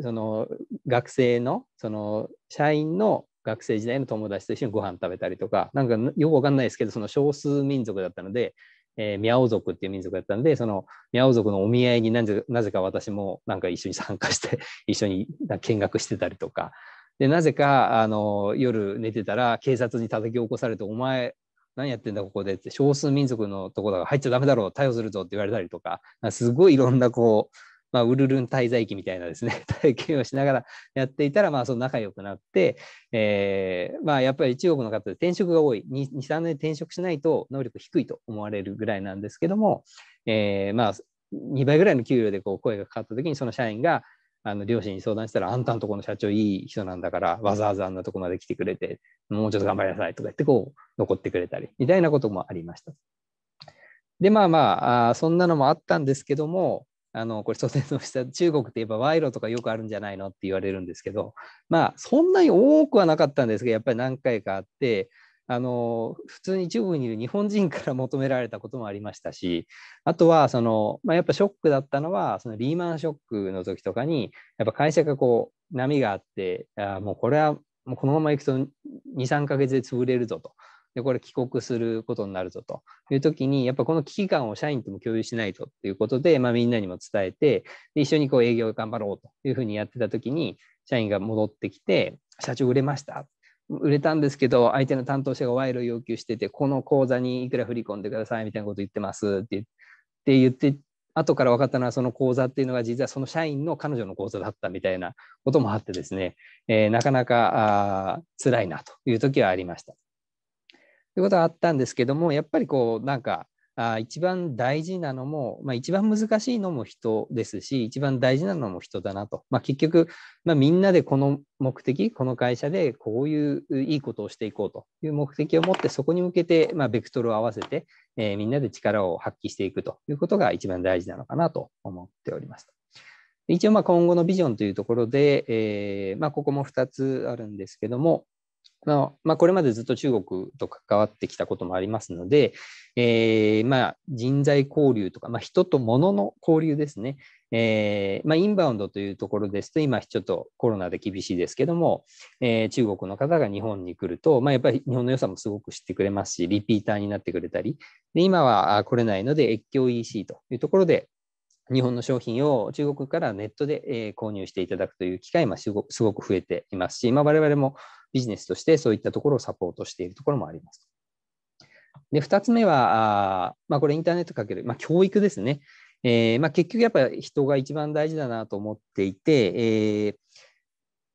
その学生のその社員の学生時代の友達と一緒にご飯食べたりとかなんかよくわかんないですけどその少数民族だったので、えー、ミャオ族っていう民族だったんでそのミャオ族のお見合いになぜなぜか私もなんか一緒に参加して 一緒に見学してたりとかでなぜかあの夜寝てたら警察に叩き起こされて「お前何やってんだここで」って少数民族のとこだから入っちゃダメだろう逮捕するぞって言われたりとかすごいいろんなこうまあ、ウルルン滞在期みたいなですね、体験をしながらやっていたら、まあ、その仲良くなって、えー、まあ、やっぱり中国の方で転職が多い、2、3年転職しないと能力低いと思われるぐらいなんですけども、えー、まあ、2倍ぐらいの給料でこう声がかかった時に、その社員が、あの両親に相談したら、あんたんとこの社長いい人なんだから、わざわざあんなとこまで来てくれて、もうちょっと頑張りなさいとか言って、こう、残ってくれたり、みたいなこともありました。で、まあまあ、あそんなのもあったんですけども、あのこれ、当然した中国っていえば賄賂とかよくあるんじゃないのって言われるんですけど、まあ、そんなに多くはなかったんですが、やっぱり何回かあって、あの普通に中国にいる日本人から求められたこともありましたしあとはその、まあ、やっぱショックだったのはそのリーマンショックの時とかにやっぱ会社がこう波があってあもうこれはもうこのままいくと23か月で潰れるぞとで、これ帰国することになるぞという時に、やっぱこの危機感を社員とも共有しないとということで、まあ、みんなにも伝えて、で一緒にこう営業頑張ろうというふうにやってた時に、社員が戻ってきて、社長売れました売れたんですけど、相手の担当者が賄賂要求してて、この口座にいくら振り込んでくださいみたいなこと言ってますって言って、後から分かったのは、その口座っていうのが実はその社員の彼女の口座だったみたいなこともあってですね、えー、なかなかあ辛いなという時はありました。いうことはあったんですけどもやっぱりこうなんかあ一番大事なのも、まあ、一番難しいのも人ですし一番大事なのも人だなと、まあ、結局、まあ、みんなでこの目的この会社でこういういいことをしていこうという目的を持ってそこに向けて、まあ、ベクトルを合わせて、えー、みんなで力を発揮していくということが一番大事なのかなと思っております。一応まあ今後のビジョンというところで、えーまあ、ここも2つあるんですけども、まあ、まあ、これまでずっと中国と関わってきたこともありますので、えー、まあ、人材交流とか、まあ、人と物の交流ですね、えー、まインバウンドというところですと、今ちょっとコロナで厳しいですけども、えー、中国の方が日本に来ると、まやっぱり日本の良さもすごく知ってくれますし、リピーターになってくれたり、で今は来れないので、越境 EC というところで、日本の商品を中国からネットで購入していただくという機会もすごく増えていますし、まあ、我々もビジネスとしてそういったところをサポートしているところもあります。で、二つ目は、あまあ、これインターネットかける、まあ、教育ですね。えー、まあ、結局やっぱり人が一番大事だなと思っていて、えー、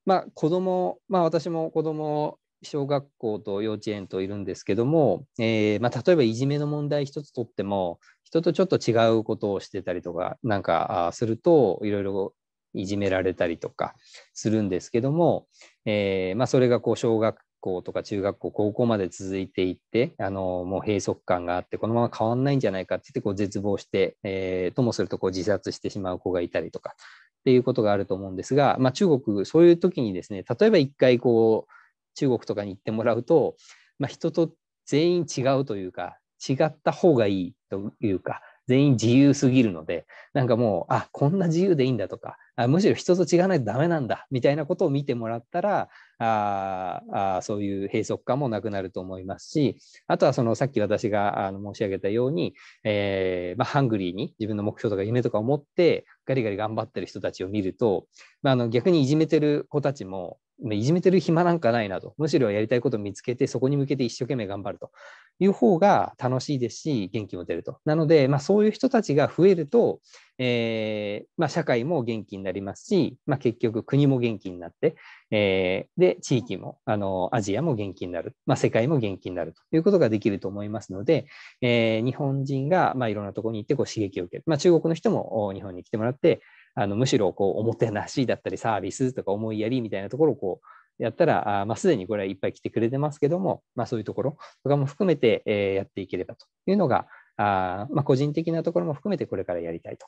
まあ、子供、まあ、私も子供小学校と幼稚園といるんですけども、えー、まあ、例えばいじめの問題一つとっても人とちょっと違うことをしてたりとかなんかするといろいろいじめられたりとかするんですけども、えー、まあ、それがこう小学校とか中学校高校まで続いていってあのもう閉塞感があってこのまま変わんないんじゃないかって言ってこう絶望して、えー、ともするとこう自殺してしまう子がいたりとかっていうことがあると思うんですが、まあ、中国そういう時にですね例えば一回こう中国とかに行ってもらうと、まあ、人と全員違うというか違った方がいいというか全員自由すぎるので、なんかもう、あ、こんな自由でいいんだとか、あむしろ人と違わないとダメなんだ、みたいなことを見てもらったら、ああそういう閉塞感もなくなると思いますし、あとはそのさっき私があの申し上げたように、えー、まあ、ハングリーに自分の目標とか夢とかを持って、ガリガリ頑張ってる人たちを見ると、まあ、あの逆にいじめてる子たちも、いじめてる暇なんかないなと、むしろやりたいことを見つけて、そこに向けて一生懸命頑張るという方が楽しいですし、元気も出ると。なので、まあ、そういう人たちが増えると、えー、まあ、社会も元気になりますし、まあ、結局国も元気になって、えー、で地域もあのアジアも元気になる、ま世界も元気になるということができると思いますので、えー、日本人が、まいろんなところに行ってこう刺激を受ける、ま中国の人も日本に来てもらって、あのむしろこうおもてなしだったりサービスとか思いやりみたいなところをこうやったら、あまあ、すでにこれはいっぱい来てくれてますけども、まあ、そういうところとかも含めて、えやっていければというのが、あまあ、個人的なところも含めてこれからやりたいと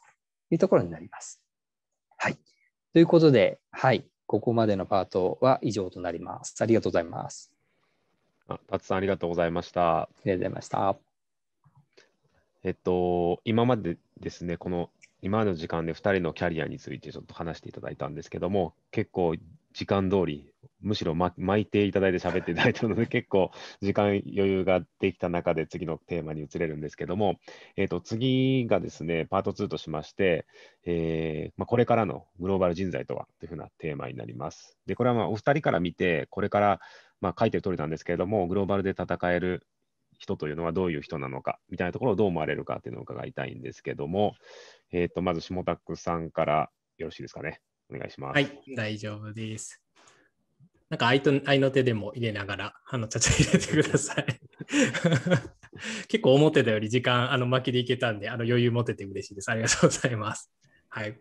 いうところになります。はい。ということで、はい。ここまでのパートは以上となります。ありがとうございます。あ、たつさんありがとうございました。ありがとうございました。えっと、今までですね、この今の時間で2人のキャリアについてちょっと話していただいたんですけども、結構時間通り、むしろ、ま、巻いていただいて喋っていただいたので、結構時間余裕ができた中で次のテーマに移れるんですけども、えー、と次がですね、パート2としまして、えー、まあ、これからのグローバル人材とはというふうなテーマになります。で、これはまお二人から見て、これから、まあ、書いてる通りなんですけれども、グローバルで戦える人というのはどういう人なのかみたいなところをどう思われるかっていうのを伺いたいんですけども、えーと、まず下田さんからよろしいですかね。お願いします。はい、大丈夫です。なんか愛と愛の手でも入れながら、あの、ちゃちゃ入れてください。結構思ってたより時間、あの、巻きでいけたんで、あの、余裕持てて嬉しいです。ありがとうございます。はい。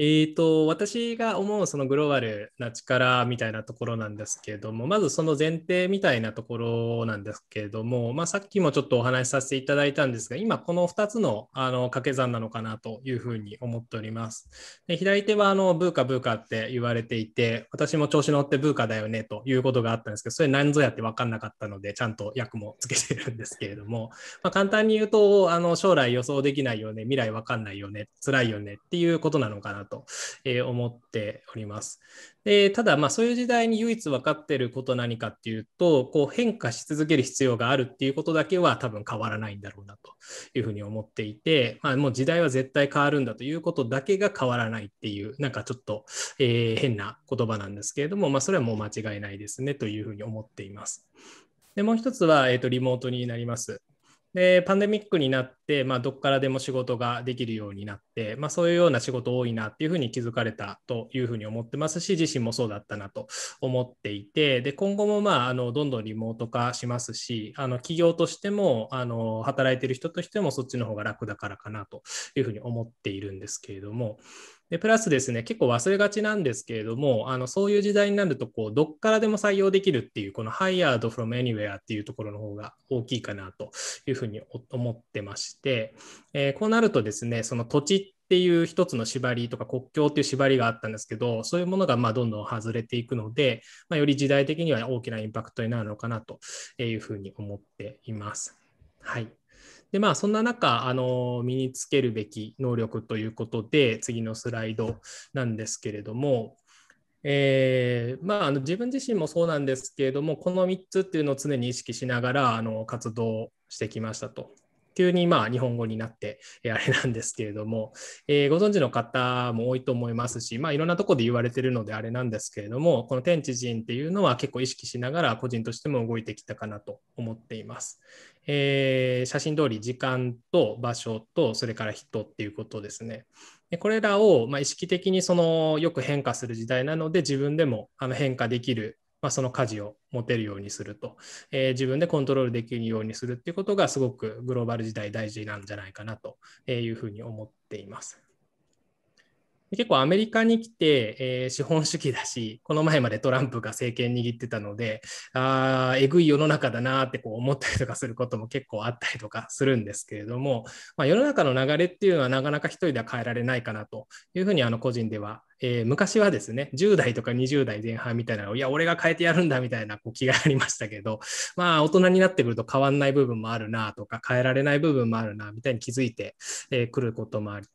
えーと、私が思うそのグローバルな力みたいなところなんですけれどもまずその前提みたいなところなんですけれども、まあ、さっきもちょっとお話しさせていただいたんですが今この2つのあの掛け算なのかなというふうに思っておりますで左手はあのブーカブーカって言われていて私も調子乗ってブーカだよねということがあったんですけどそれ何ぞやって分かんなかったのでちゃんと訳もつけてるんですけれども、まあ、簡単に言うとあの将来予想できないよね未来分かんないよね辛いよねっていうことなのかなとと思っております。でただ、まあ、そういう時代に唯一分かっていること何かっていうとこう変化し続ける必要があるっていうことだけは多分変わらないんだろうなというふうに思っていて、まあ、もう時代は絶対変わるんだということだけが変わらないっていうなんかちょっと、えー、変な言葉なんですけれども、まあ、それはもう間違いないですねというふうに思っています。でもう一つは、えーと、とリモートになります。でパンデミックになって、まあ、どこからでも仕事ができるようになって、まあ、そういうような仕事多いなっていうふうに気づかれたというふうに思ってますし自身もそうだったなと思っていてで今後もまああのどんどんリモート化しますしあの企業としてもあの働いてる人としてもそっちの方が楽だからかなというふうに思っているんですけれども。で、プラスですね、結構忘れがちなんですけれども、あのそういう時代になると、こう、どっからでも採用できるっていう、この Hired from Anywhere っていうところの方が大きいかなというふうに思ってまして、えー、こうなるとですね、その土地っていう一つの縛りとか国境っていう縛りがあったんですけど、そういうものがまどんどん外れていくので、まあ、より時代的には大きなインパクトになるのかなというふうに思っています。はい。でまあ、そんな中あの、身につけるべき能力ということで、次のスライドなんですけれども、えー、まあ、あの自分自身もそうなんですけれどもこの3つっていうのを常に意識しながらあの活動してきましたと。急にまあ日本語になって、えあれなんですけれども、えご存知の方も多いと思いますし、まあ、いろんなとこで言われてるのであれなんですけれども、この天地人っていうのは結構意識しながら個人としても動いてきたかなと思っています。えー、写真通り時間と場所とそれから人っていうことですね。でこれらを、ま意識的にそのよく変化する時代なので自分でもあの変化できるまあ、その舵を持てるようにすると、えー、自分でコントロールできるようにするっていうことがすごくグローバル時代大事なんじゃないかなというふうに思っています。結構アメリカに来て、えー、資本主義だし、この前までトランプが政権握ってたので、あえぐい世の中だなってこう思ったりとかすることも結構あったりとかするんですけれども、まあ、世の中の流れっていうのはなかなか一人では変えられないかなというふうにあの個人ではえー、昔はですね、10代とか20代前半みたいなのを、いや、俺が変えてやるんだみたいなこう気がありましたけど、まあ、大人になってくると変わんない部分もあるなとか、変えられない部分もあるなみたいに気づいてく、えー、ることもあり、、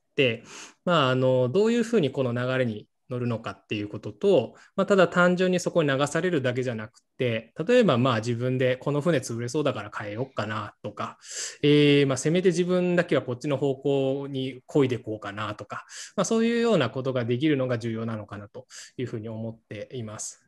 まあ、あのどういうふうにこの流れに乗るのかっていうことと、まあ、ただ単純にそこに流されるだけじゃなくて例えばまあ自分でこの船潰れそうだから変えようかなとか、えー、まあせめて自分だけはこっちの方向に漕いでこうかなとか、まあ、そういうようなことができるのが重要なのかなというふうに思っています。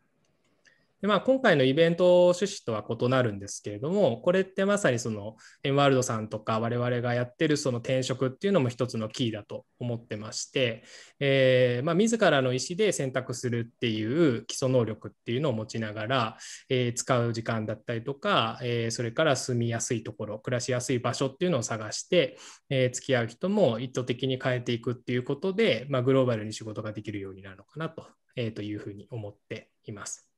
でまあ、今回のイベント趣旨とは異なるんですけれども、これってまさにそのエンワールドさんとか我々がやってるその転職っていうのも一つのキーだと思ってまして、えーまあ、自らの意思で選択するっていう基礎能力っていうのを持ちながら、えー、使う時間だったりとか、えー、それから住みやすいところ、暮らしやすい場所っていうのを探して、えー、付き合う人も意図的に変えていくっていうことで、まあ、グローバルに仕事ができるようになるのかなと,、えー、というふうに思っています。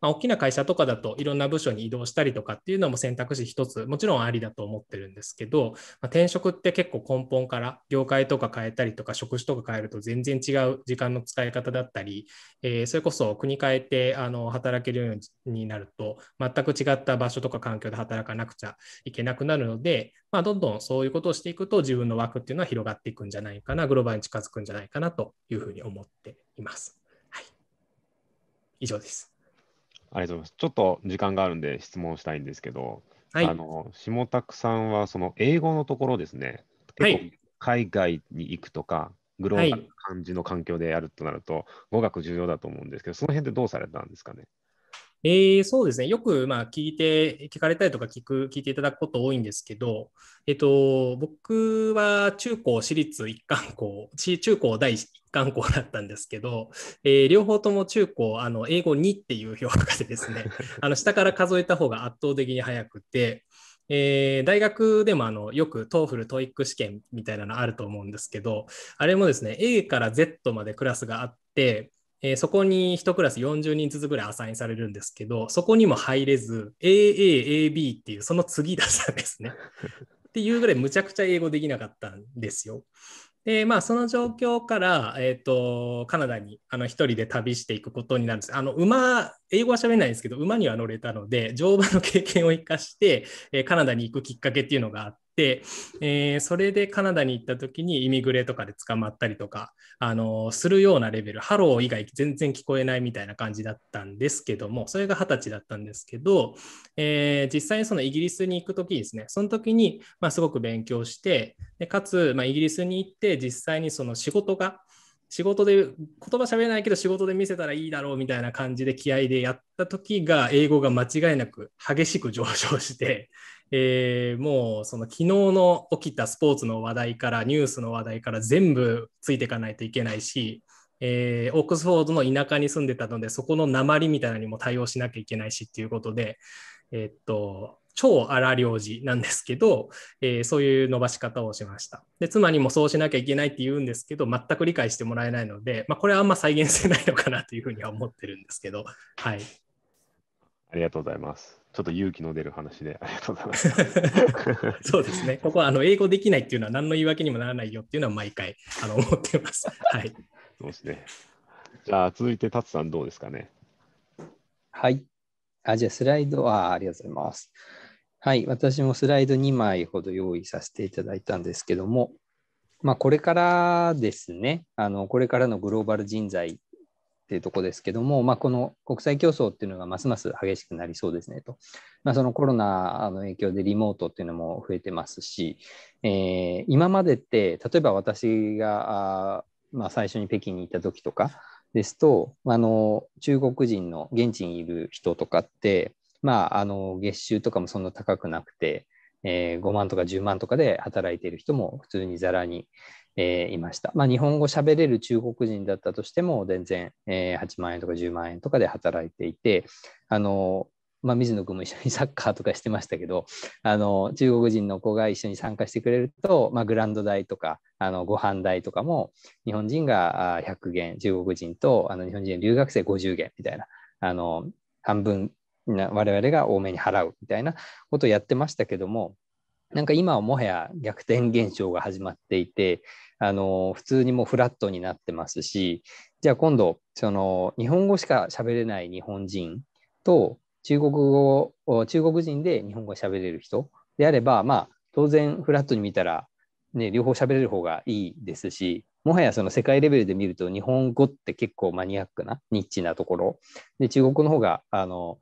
まあ、大きな会社とかだといろんな部署に移動したりとかっていうのも選択肢一つ、もちろんありだと思ってるんですけど、まあ、転職って結構根本から業界とか変えたりとか職種とか変えると全然違う時間の使い方だったり、えー、それこそ国変えてあの働けるようになると全く違った場所とか環境で働かなくちゃいけなくなるので、まあ、どんどんそういうことをしていくと自分の枠っていうのは広がっていくんじゃないかな、グローバルに近づくんじゃないかなというふうに思っています。はい、以上です。ありがとうございます。ちょっと時間があるんで質問したいんですけど、はい、あの下拓さんはその英語のところですね、結構海外に行くとか、グローバルな感じの環境でやるとなると、はい、語学重要だと思うんですけど、その辺でどうされたんですかね。えー、そうですね。よく、まあ、聞いて、聞かれたりとか聞く、聞いていただくこと多いんですけど、えっと、僕は中高私立一貫校、中高第一貫校だったんですけど、えー、両方とも中高、あの、英語2っていう評価でですね、あの、下から数えた方が圧倒的に早くて、えー、大学でもあのよく TOEFL、イック試験みたいなのあると思うんですけど、あれもですね、A から Z までクラスがあって、えー、そこに1クラス40人ずつぐらいアサインされるんですけど、そこにも入れず、AA、AB っていうその次だったんですね。っていうぐらいむちゃくちゃ英語できなかったんですよ。でまあ、その状況から、えーと、カナダにあの1人で旅していくことになるんですあの馬英語は喋れないんですけど馬には乗れたので乗馬の経験を生かして、えー、カナダに行くきっかけっていうのがあっで、えー、それでカナダに行った時にイミグレとかで捕まったりとか、あのー、するようなレベルハロー以外全然聞こえないみたいな感じだったんですけどもそれが二十歳だったんですけど、えー、実際にそのイギリスに行く時ですねその時に、まあ、すごく勉強してでかつ、まあ、イギリスに行って実際にその仕事が仕事で言葉喋れないけど仕事で見せたらいいだろうみたいな感じで気合でやった時が英語が間違いなく激しく上昇して、えー、もうその昨日の起きたスポーツの話題からニュースの話題から全部ついていかないといけないし、えー、オックスフォードの田舎に住んでたのでそこの鉛みたいなのにも対応しなきゃいけないしっていうことで、えー、っと超荒領事なんですけど、えー、そういう伸ばし方をしました。で、妻にもそうしなきゃいけないって言うんですけど、全く理解してもらえないので、まあ、これはあんま再現性ないのかなというふうには思ってるんですけど、はい。ありがとうございます。ちょっと勇気の出る話でありがとうございます。そうですね。ここはあの英語できないっていうのは何の言い訳にもならないよっていうのは毎回あの思ってます。はい。そうですね。じゃあ続いて達さんどうですかね。はい。あじゃあスライドはありがとうございます。はい、私もスライド2枚ほど用意させていただいたんですけども、まあ、これからですねあの、これからのグローバル人材っていうとこですけども、まあ、この国際競争っていうのがますます激しくなりそうですねと、まあ、そのコロナの影響でリモートっていうのも増えてますし、えー、今までって例えば私があ、まあ、最初に北京に行った時とかですとあの中国人の現地にいる人とかってまあ、あの月収とかもそんな高くなくて、えー、5万とか10万とかで働いている人も普通にざらに、えー、いました。まあ、日本語喋れる中国人だったとしても、全然、えー、8万円とか10万円とかで働いていて、あのまあ、水野君も一緒に サッカーとかしてましたけどあの中国人の子が一緒に参加してくれると、まあ、グランド代とかあのご飯代とかも日本人が100元中国人とあの日本人留学生50元みたいなあの半分我々が多めに払うみたいなことをやってましたけどもなんか今はもはや逆転現象が始まっていてあの普通にもうフラットになってますしじゃあ今度その日本語しか喋れない日本人と中国語中国人で日本語喋れる人であればまあ当然フラットに見たら、ね、両方喋れる方がいいですしもはやその世界レベルで見ると日本語って結構マニアックなニッチなところで中国の方があの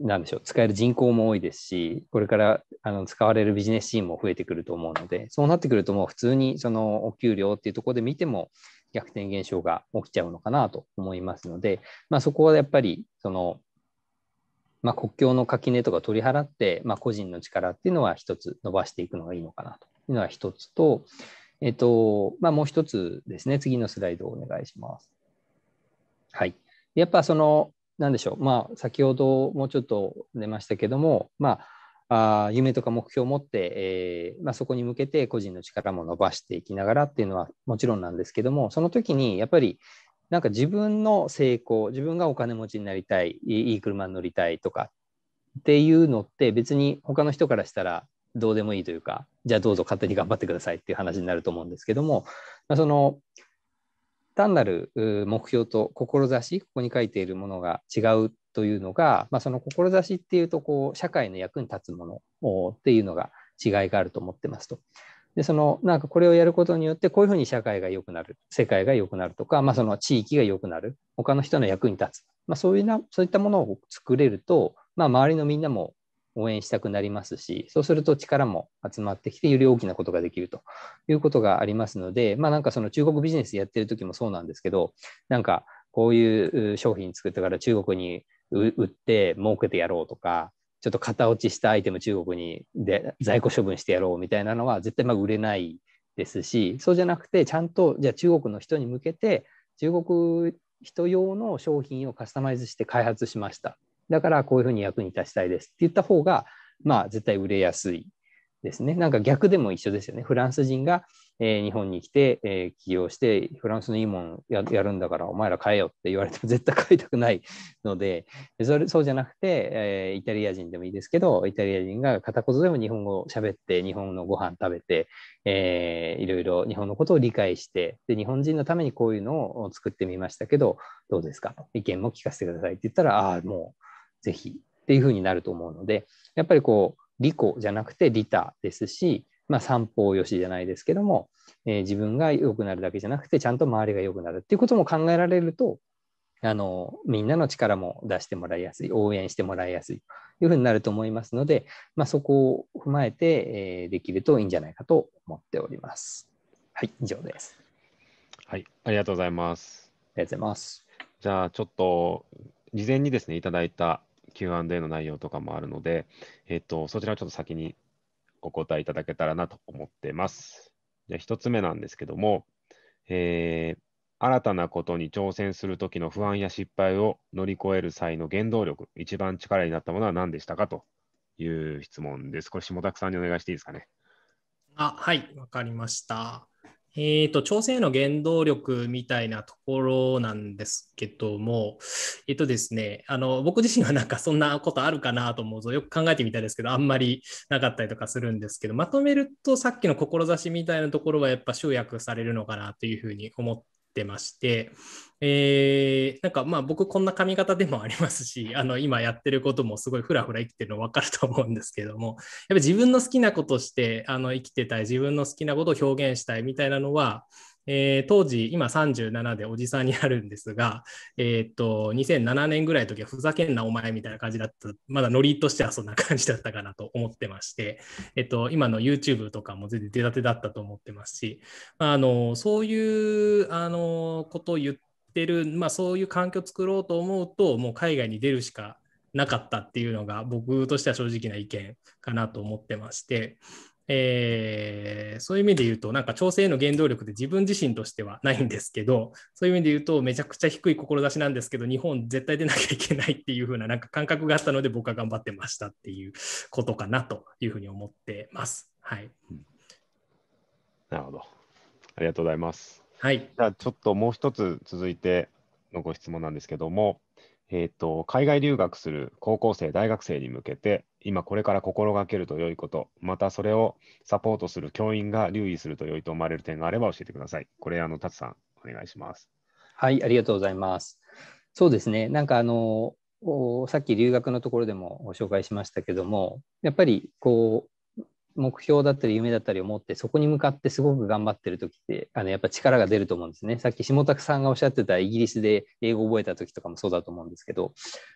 なんでしょう、使える人口も多いですし、これからあの使われるビジネスシーンも増えてくると思うので、そうなってくると、もう普通にそのお給料っていうところで見ても、逆転現象が起きちゃうのかなと思いますので、まあ、そこはやっぱりその、まあ、国境の垣根とか取り払って、まあ、個人の力っていうのは一つ伸ばしていくのがいいのかなというのは一つと、えっとまあ、もう一つですね、次のスライドをお願いします。はい、やっぱその何でしょう、まあ、先ほどもうちょっと出ましたけども、まあ、あ夢とか目標を持って、えー、まあ、そこに向けて個人の力も伸ばしていきながらっていうのはもちろんなんですけどもその時にやっぱりなんか自分の成功自分がお金持ちになりたいいい車に乗りたいとかっていうのって別に他の人からしたらどうでもいいというかじゃあどうぞ勝手に頑張ってくださいっていう話になると思うんですけどもその単なる目標と志、ここに書いているものが違うというのが、まあ、その志っていうとこう、社会の役に立つものっていうのが違いがあると思ってますと。でそのなんかこれをやることによってこういうふうに社会が良くなる世界が良くなるとか、まあ、その地域が良くなる他の人の役に立つ、まあ、そういうなそういったものを作れると、まあ、周りのみんなも応援したくなりますし、そうすると力も集まってきて、より大きなことができるということがありますので、まあなんかその中国ビジネスやってる時もそうなんですけど、なんかこういう商品作ったから中国に売って儲けてやろうとか、ちょっと型落ちしたアイテム中国にで在庫処分してやろうみたいなのは絶対ま売れないですし、そうじゃなくて、ちゃんとじゃあ中国の人に向けて、中国人用の商品をカスタマイズして開発しましただからこういうふうに役に立ちたいですって言った方が、まあ、絶対売れやすいですね。なんか逆でも一緒ですよね。フランス人が、えー、日本に来て、えー、起業して、フランスのいいもんやるんだから、お前ら買えよって言われても 絶対買いたくないので、それそうじゃなくて、えー、イタリア人でもいいですけど、イタリア人が片言でも日本語を喋って、日本のご飯食べて、えー、いろいろ日本のことを理解してで、日本人のためにこういうのを作ってみましたけど、どうですかと意見も聞かせてくださいって言ったら、ああ、もう。是非っていうふうになると思うのでやっぱりこう利己じゃなくて利他ですし、まあ、三方よしじゃないですけども、えー、自分が良くなるだけじゃなくてちゃんと周りが良くなるっていうことも考えられるとあのみんなの力も出してもらいやすい応援してもらいやすいというふうになると思いますので、まあ、そこを踏まえて、えー、できるといいんじゃないかと思っております。はい、以上です。はい、ありがとうございます。ありがとうございます。じゃあ、ちょっと事前にですね、いただいた Q&A の内容とかもあるので、えっと、そちらをちょっと先にお答えいただけたらなと思ってます。じゃあ、1つ目なんですけども、えー、新たなことに挑戦するときの不安や失敗を乗り越える際の原動力、一番力になったものは何でしたかという質問です。これ、下田さんにお願いしていいですかね。あはい、わかりました。えっ、ー、と、調整の原動力みたいなところなんですけども、えっ、とですね、あの、僕自身はなんかそんなことあるかなと思うと、よく考えてみたいですけど、あんまりなかったりとかするんですけど、まとめるとさっきの志みたいなところはやっぱ集約されるのかなというふうに思っってまして、えー、なんかまあ僕こんな髪型でもありますし あの今やってることもすごいふらふら生きてるの分かると思うんですけどもやっぱ自分の好きなことしてあの生きてたい自分の好きなことを表現したいみたいなのはえー、当時、今37でおじさんになるんですが、えー、っと、2007年ぐらいの時はふざけんなお前みたいな感じだった、まだノリとしてはそんな感じだったかなと思ってまして、えっと、今の YouTube とかも全然出たてだったと思ってますし、あの、そういう、あの、ことを言ってる、まあ、そういう環境を作ろうと思うと、もう海外に出るしかなかったっていうのが僕としては正直な意見かなと思ってまして、えー、そういう意味で言うと、なんか調整への原動力で自分自身としてはないんですけど、そういう意味で言うと、めちゃくちゃ低い志なんですけど、日本絶対出なきゃいけないっていう風な、なんか感覚があったので、僕は頑張ってましたっていうことかなというふうに思ってます。はい。なるほど。ありがとうございます。はい。じゃあ、ちょっともう一つ続いてのご質問なんですけども、えーと、海外留学する高校生、大学生に向けて、今これから心がけると良いこと、またそれをサポートする教員が留意すると良いと思われる点があれば教えてください。これ、あの、達さん、お願いします。はい、ありがとうございます。そうですね、なんかあの、さっき留学のところでもご紹介しましたけども、やっぱりこう、目標だったり夢だったりを持ってそこに向かってすごく頑張ってる時ってあのやっぱ力が出ると思うんですねさっき下田さんがおっしゃってたイギリスで英語を覚えた時とかもそうだと思うんですけど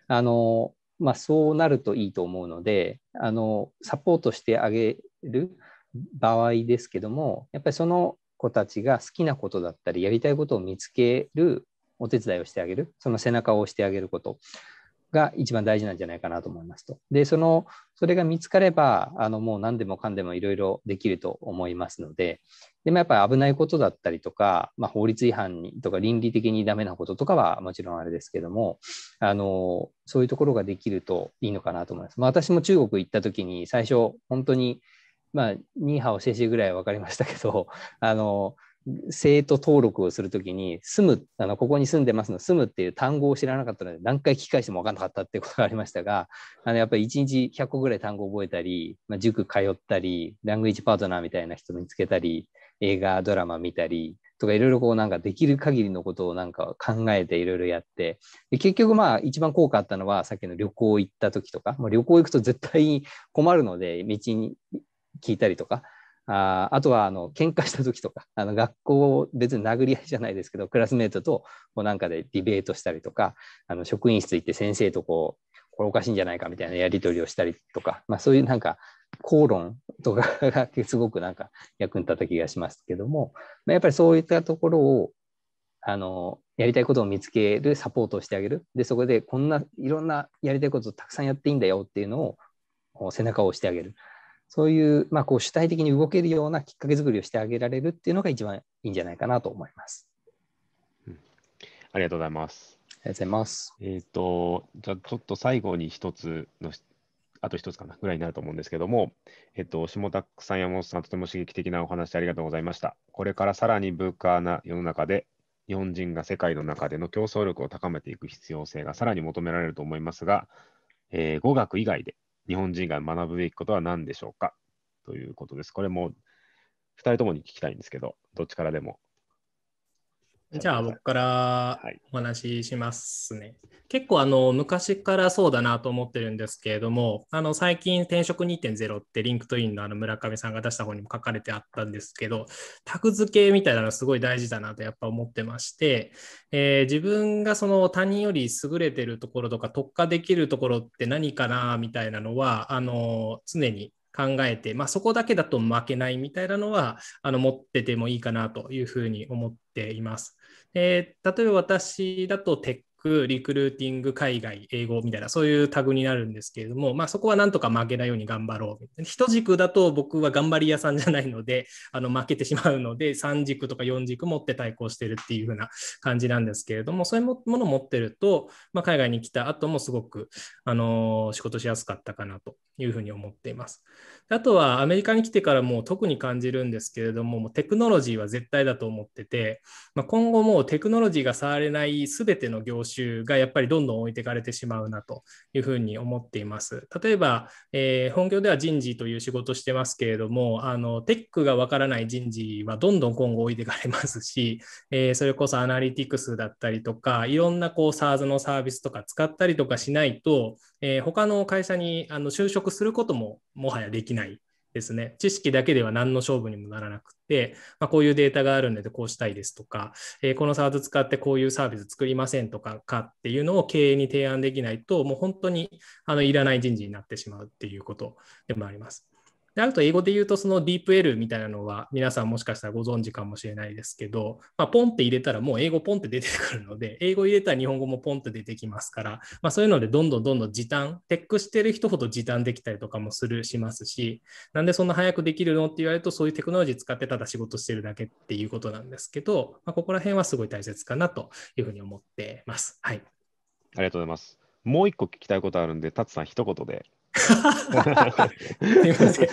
あの、まあ、そうなるといいと思うのであのサポートしてあげる場合ですけどもやっぱりその子たちが好きなことだったりやりたいことを見つけるお手伝いをしてあげるその背中を押してあげることが一番大事なんじゃないかなと思いますと。で、その、それが見つかれば、あの、もう何でもかんでもいろいろできると思いますので、でもやっぱり危ないことだったりとか、まあ、法律違反にとか倫理的にダメなこととかはもちろんあれですけども、あの、そういうところができるといいのかなと思います。まあ、私も中国行った時に最初、本当に、まあ、ニーハオシェシぐらいは分かりましたけど、あの、生徒登録をするときに、住む、あの、ここに住んでますの、住むっていう単語を知らなかったので、何回聞き返しても分かんなかったっていうことがありましたが、あの、やっぱり1日100個ぐらい単語を覚えたり、まあ、塾通ったり、ラングイッパートナーみたいな人見つけたり、映画、ドラマ見たり、とかいろいろこうなんかできる限りのことをなんか考えていろいろやってで結局まあ一番効果あったのはさっきの旅行行った時とか、まあ、旅行行くと絶対困るので道に聞いたりとかああとはあの喧嘩した時とか あの学校を別に殴り合いじゃないですけどクラスメートとこうなんかでディベートしたりとかあの職員室行って先生とこうこれおかしいんじゃないかみたいなやり取りをしたりとか、まあ、そういうなんか口論とか がすごくなんか役に立った気がしますけども、まあ、やっぱりそういったところをあのやりたいことを見つけるサポートをしてあげるでそこでこんないろんなやりたいことをたくさんやっていいんだよっていうのを背中を押してあげるそういう、まあ、こう主体的に動けるようなきっかけ作りをしてあげられるっていうのが一番いいんじゃないかなと思います。うん、ありがとうございます。ありがとうございます。えっ、ー、と、じゃあちょっと最後に一つの、あと一つかなぐらいになると思うんですけども、えっ、ー、と、下田さん、山本さん、とても刺激的なお話ありがとうございました。これからさらにブーカーな世の中で、日本人が世界の中での競争力を高めていく必要性がさらに求められると思いますが、えー、語学以外で日本人が学ぶべきことは何でしょうかということです。これも2人ともに聞きたいんですけど、どっちからでもじゃあ僕からお話ししますね。はい、結構あの昔からそうだなと思ってるんですけれどもあの最近転職2.0ってリンクトインのあの村上さんが出した方にも書かれてあったんですけどタグ付けみたいなのすごい大事だなとやっぱ思ってまして、えー、自分がその他人より優れてるところとか特化できるところって何かなみたいなのはあの常に考えて、まあ、そこだけだと負けないみたいなのはあの持っててもいいかなというふうに思っています。えー、例えば私だとテック、リクルーティング、海外、英語みたいな、そういうタグになるんですけれども、まあ、そこはなんとか負けないように頑張ろう。一軸だと僕は頑張り屋さんじゃないので、あの負けてしまうので、3軸とか4軸持って対抗してるっていう風な感じなんですけれども、そういうものを持ってると、まあ、海外に来た後もすごく、あのー、仕事しやすかったかなというふうに思っています。あとはアメリカに来てからもう特に感じるんですけれども、もうテクノロジーは絶対だと思ってて、まあ、今後もうテクノロジーが触れない全ての業種がやっぱりどんどん置いてかれてしまうなというふうに思っています。例えば、えー、本業では人事という仕事してますけれども、あのテックがわからない人事はどんどん今後置いてかれますし、えー、それこそアナリティクスだったりとか、いろんなこう SARS のサービスとか使ったりとかしないと、えー、他の会社にあの就職することももはやできないですね。知識だけでは何の勝負にもならなくて、まあ、こういうデータがあるのでこうしたいですとか、えー、このサース使ってこういうサービス作りませんとかかっていうのを経営に提案できないと、もう本当にあのいらない人事になってしまうっていうことでもあります。であと英語で言うとその DeepL みたいなのは皆さんもしかしたらご存知かもしれないですけど、まあ、ポンって入れたらもう英語ポンって出てくるので 英語入れたら日本語もポンって出てきますから、まあ、そういうのでどんどんどんどん時短テックしてる人ほど時短できたりとかもするしますしなんでそんな早くできるのって言われるとそういうテクノロジー使ってただ仕事してるだけっていうことなんですけど、まあ、ここら辺はすごい大切かなというふうに思ってます。はい、ありがとうございます。もう一個聞きたいことあるんで、ツさん一言ですいません。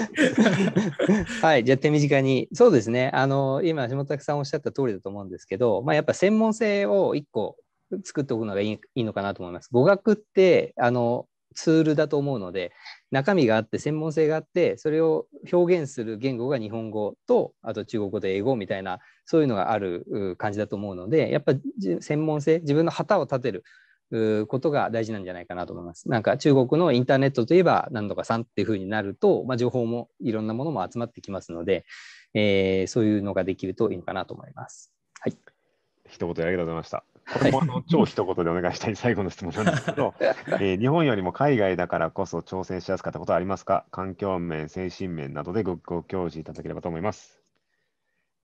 はい、じゃあ手短に。そうですね。あの、今、下崎さんおっしゃった通りだと思うんですけど、まあ、やっぱ専門性を1個作っておくのがいいいいのかなと思います。語学って、あの、ツールだと思うので中身があって専門性があってそれを表現する言語が日本語とあと中国語と英語みたいなそういうのがある感じだと思うのでやっぱ専門性自分の旗を立てることが大事なんじゃないかなと思います。なんか中国のインターネットといえば何度かさんっていうふうになると、まあ、情報もいろんなものも集まってきますので、えー、そういうのができるといいのかなと思います。はい。一言ありがとうございました。これもあの超一言でお願いしたい最後の質問なんですけど、えー、日本よりも海外だからこそ挑戦しやすかったことはありますか環境面、精神面などでごご教示いただければと思います。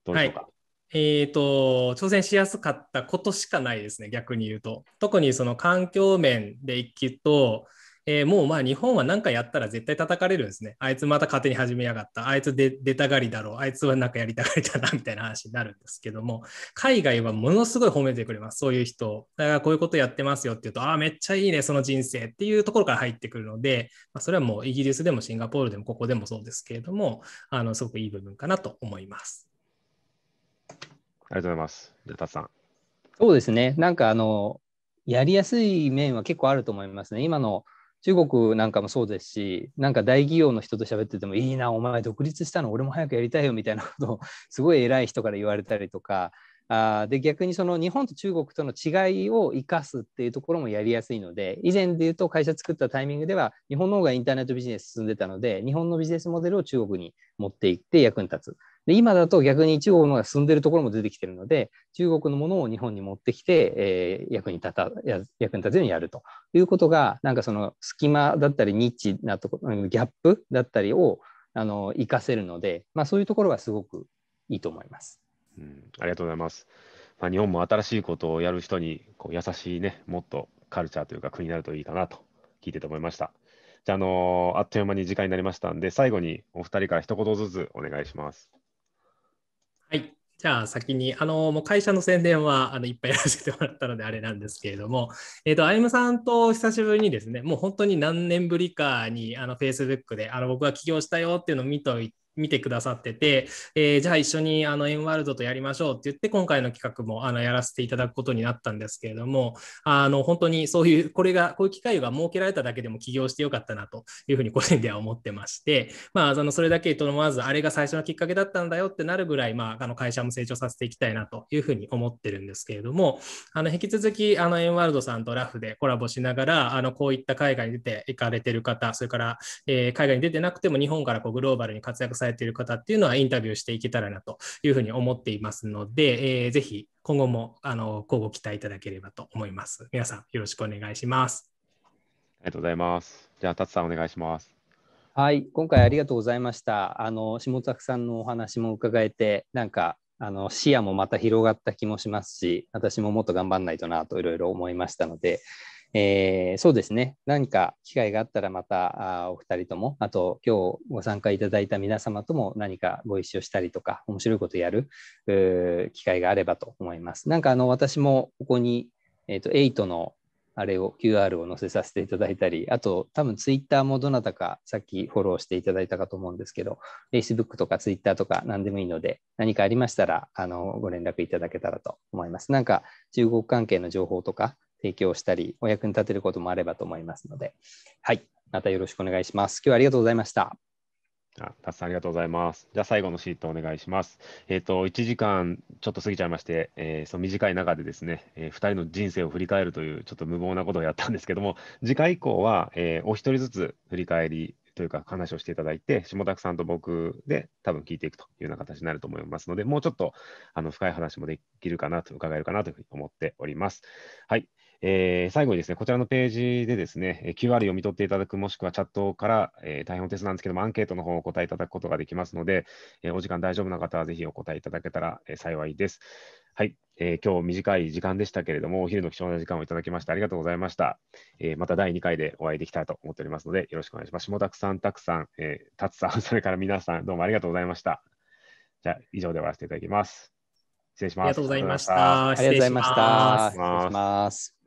どうでしょうか。はいえっ、ー、と、挑戦しやすかったことしかないですね、逆に言うと。特にその環境面で行くと、えー、もうまあ日本は何かやったら絶対叩かれるんですね。あいつまた勝手に始めやがった。あいつ出たがりだろう。あいつはなんかやりたがりだな、みたいな話になるんですけども、海外はものすごい褒めてくれます。そういう人だからこういうことやってますよっていうと、ああ、めっちゃいいね、その人生っていうところから入ってくるので、まあ、それはもうイギリスでもシンガポールでもここでもそうですけれども、あのすごくいい部分かなと思います。ありがとうございます。じゃあ、さん。そうですね。なんか、あの、やりやすい面は結構あると思いますね。今の中国なんかもそうですし、なんか大企業の人と喋ってても、いいな、お前独立したの、俺も早くやりたいよみたいなことを、すごい偉い人から言われたりとか、あで逆にその日本と中国との違いを生かすっていうところもやりやすいので以前で言うと会社作ったタイミングでは日本の方がインターネットビジネス進んでたので日本のビジネスモデルを中国に持っていって役に立つで今だと逆に中国のが進んでるところも出てきてるので、中国のものを日本に持ってきて、えー、役に立たや役に立つようにやるということが、なんかその隙間だったり、ニッチなところ、ギャップだったりをあの活かせるので、まあ、そういうところはすごくいいと思います。うん、ありがとうございます。まあ、日本も新しいことをやる人にこう優しいね、もっとカルチャーというか国になるといいかなと聞いてて思いました。じゃあ、あのー、あっという間に時間になりましたんで、最後にお二人から一言ずつお願いします。はい。じゃあ先に、あの、もう会社の宣伝は、あの、いっぱいやらせてもらったのであれなんですけれども、えっ、ー、と、あゆむさんと久しぶりにですね、もう本当に何年ぶりかに、あの、Facebook で、あの、僕が起業したよっていうのを見とい見てくださってて、えー、じゃあ一緒にあのエンワールドとやりましょうって言って今回の企画もあのやらせていただくことになったんですけれどもあの本当にそういうこれがこういう機会が設けられただけでも起業してよかったなというふうに個人では思ってまして、まあ、あのそれだけとまずあれが最初のきっかけだったんだよってなるぐらい、まあ、あの会社も成長させていきたいなというふうに思ってるんですけれどもあの引き続きあのエンワールドさんとラフでコラボしながらあのこういった海外に出て行かれてる方それから、えー、海外に出てなくても日本からこうグローバルに活躍されえている方っていうのはインタビューしていけたらなというふうに思っていますので、えー、ぜひ今後もあのごご期待いただければと思います。皆さんよろしくお願いします。ありがとうございます。じゃあ、達さんお願いします。はい、今回ありがとうございました。あの下作さんのお話も伺えて、なんかあの視野もまた広がった気もしますし、私ももっと頑張んないとなといろいろ思いましたので、えー、そうですね、何か機会があったらまたあお二人とも、あと今日ご参加いただいた皆様とも何かご一緒したりとか、面白いことやる機会があればと思います。なんかあの私もここに、えーと、8のあれを QR を載せさせていただいたり、あと多分 Twitter もどなたかさっきフォローしていただいたかと思うんですけど、Facebook とか Twitter とか何でもいいので、何かありましたらあのご連絡いただけたらと思います。なんか中国関係の情報とか、提供したり、お役に立てることもあればと思いますので、はい、またよろしくお願いします。今日はありがとうございました。あ、たさんありがとうございます。じゃあ最後のシートお願いします。えっ、ー、と、1時間ちょっと過ぎちゃいまして、えー、その短い中でですね、えー、2人の人生を振り返るというちょっと無謀なことをやったんですけども、次回以降は、えー、お一人ずつ振り返りというか話をしていただいて、下田さんと僕で多分聞いていくというような形になると思いますので、もうちょっとあの深い話もできるかなと、伺えるかなというふうに思っております。はい。えー、最後にですね、こちらのページでですね、QR 読み取っていただく、もしくはチャットから、えー、大変お手数なんですけども、アンケートの方をお答えいただくことができますので、えー、お時間大丈夫な方はぜひお答えいただけたら、え幸いです。はい、え今日短い時間でしたけれども、お昼の貴重な時間をいただきましてありがとうございました。えまた第2回でお会いできたらと思っておりますので、よろしくお願いします。下田さん、たくさん、えー、たつさん、それから皆さん、どうもありがとうございました。じゃあ、以上で終わらせていただきます。失礼します。ありがとうございました。ありがとうございました。失礼します。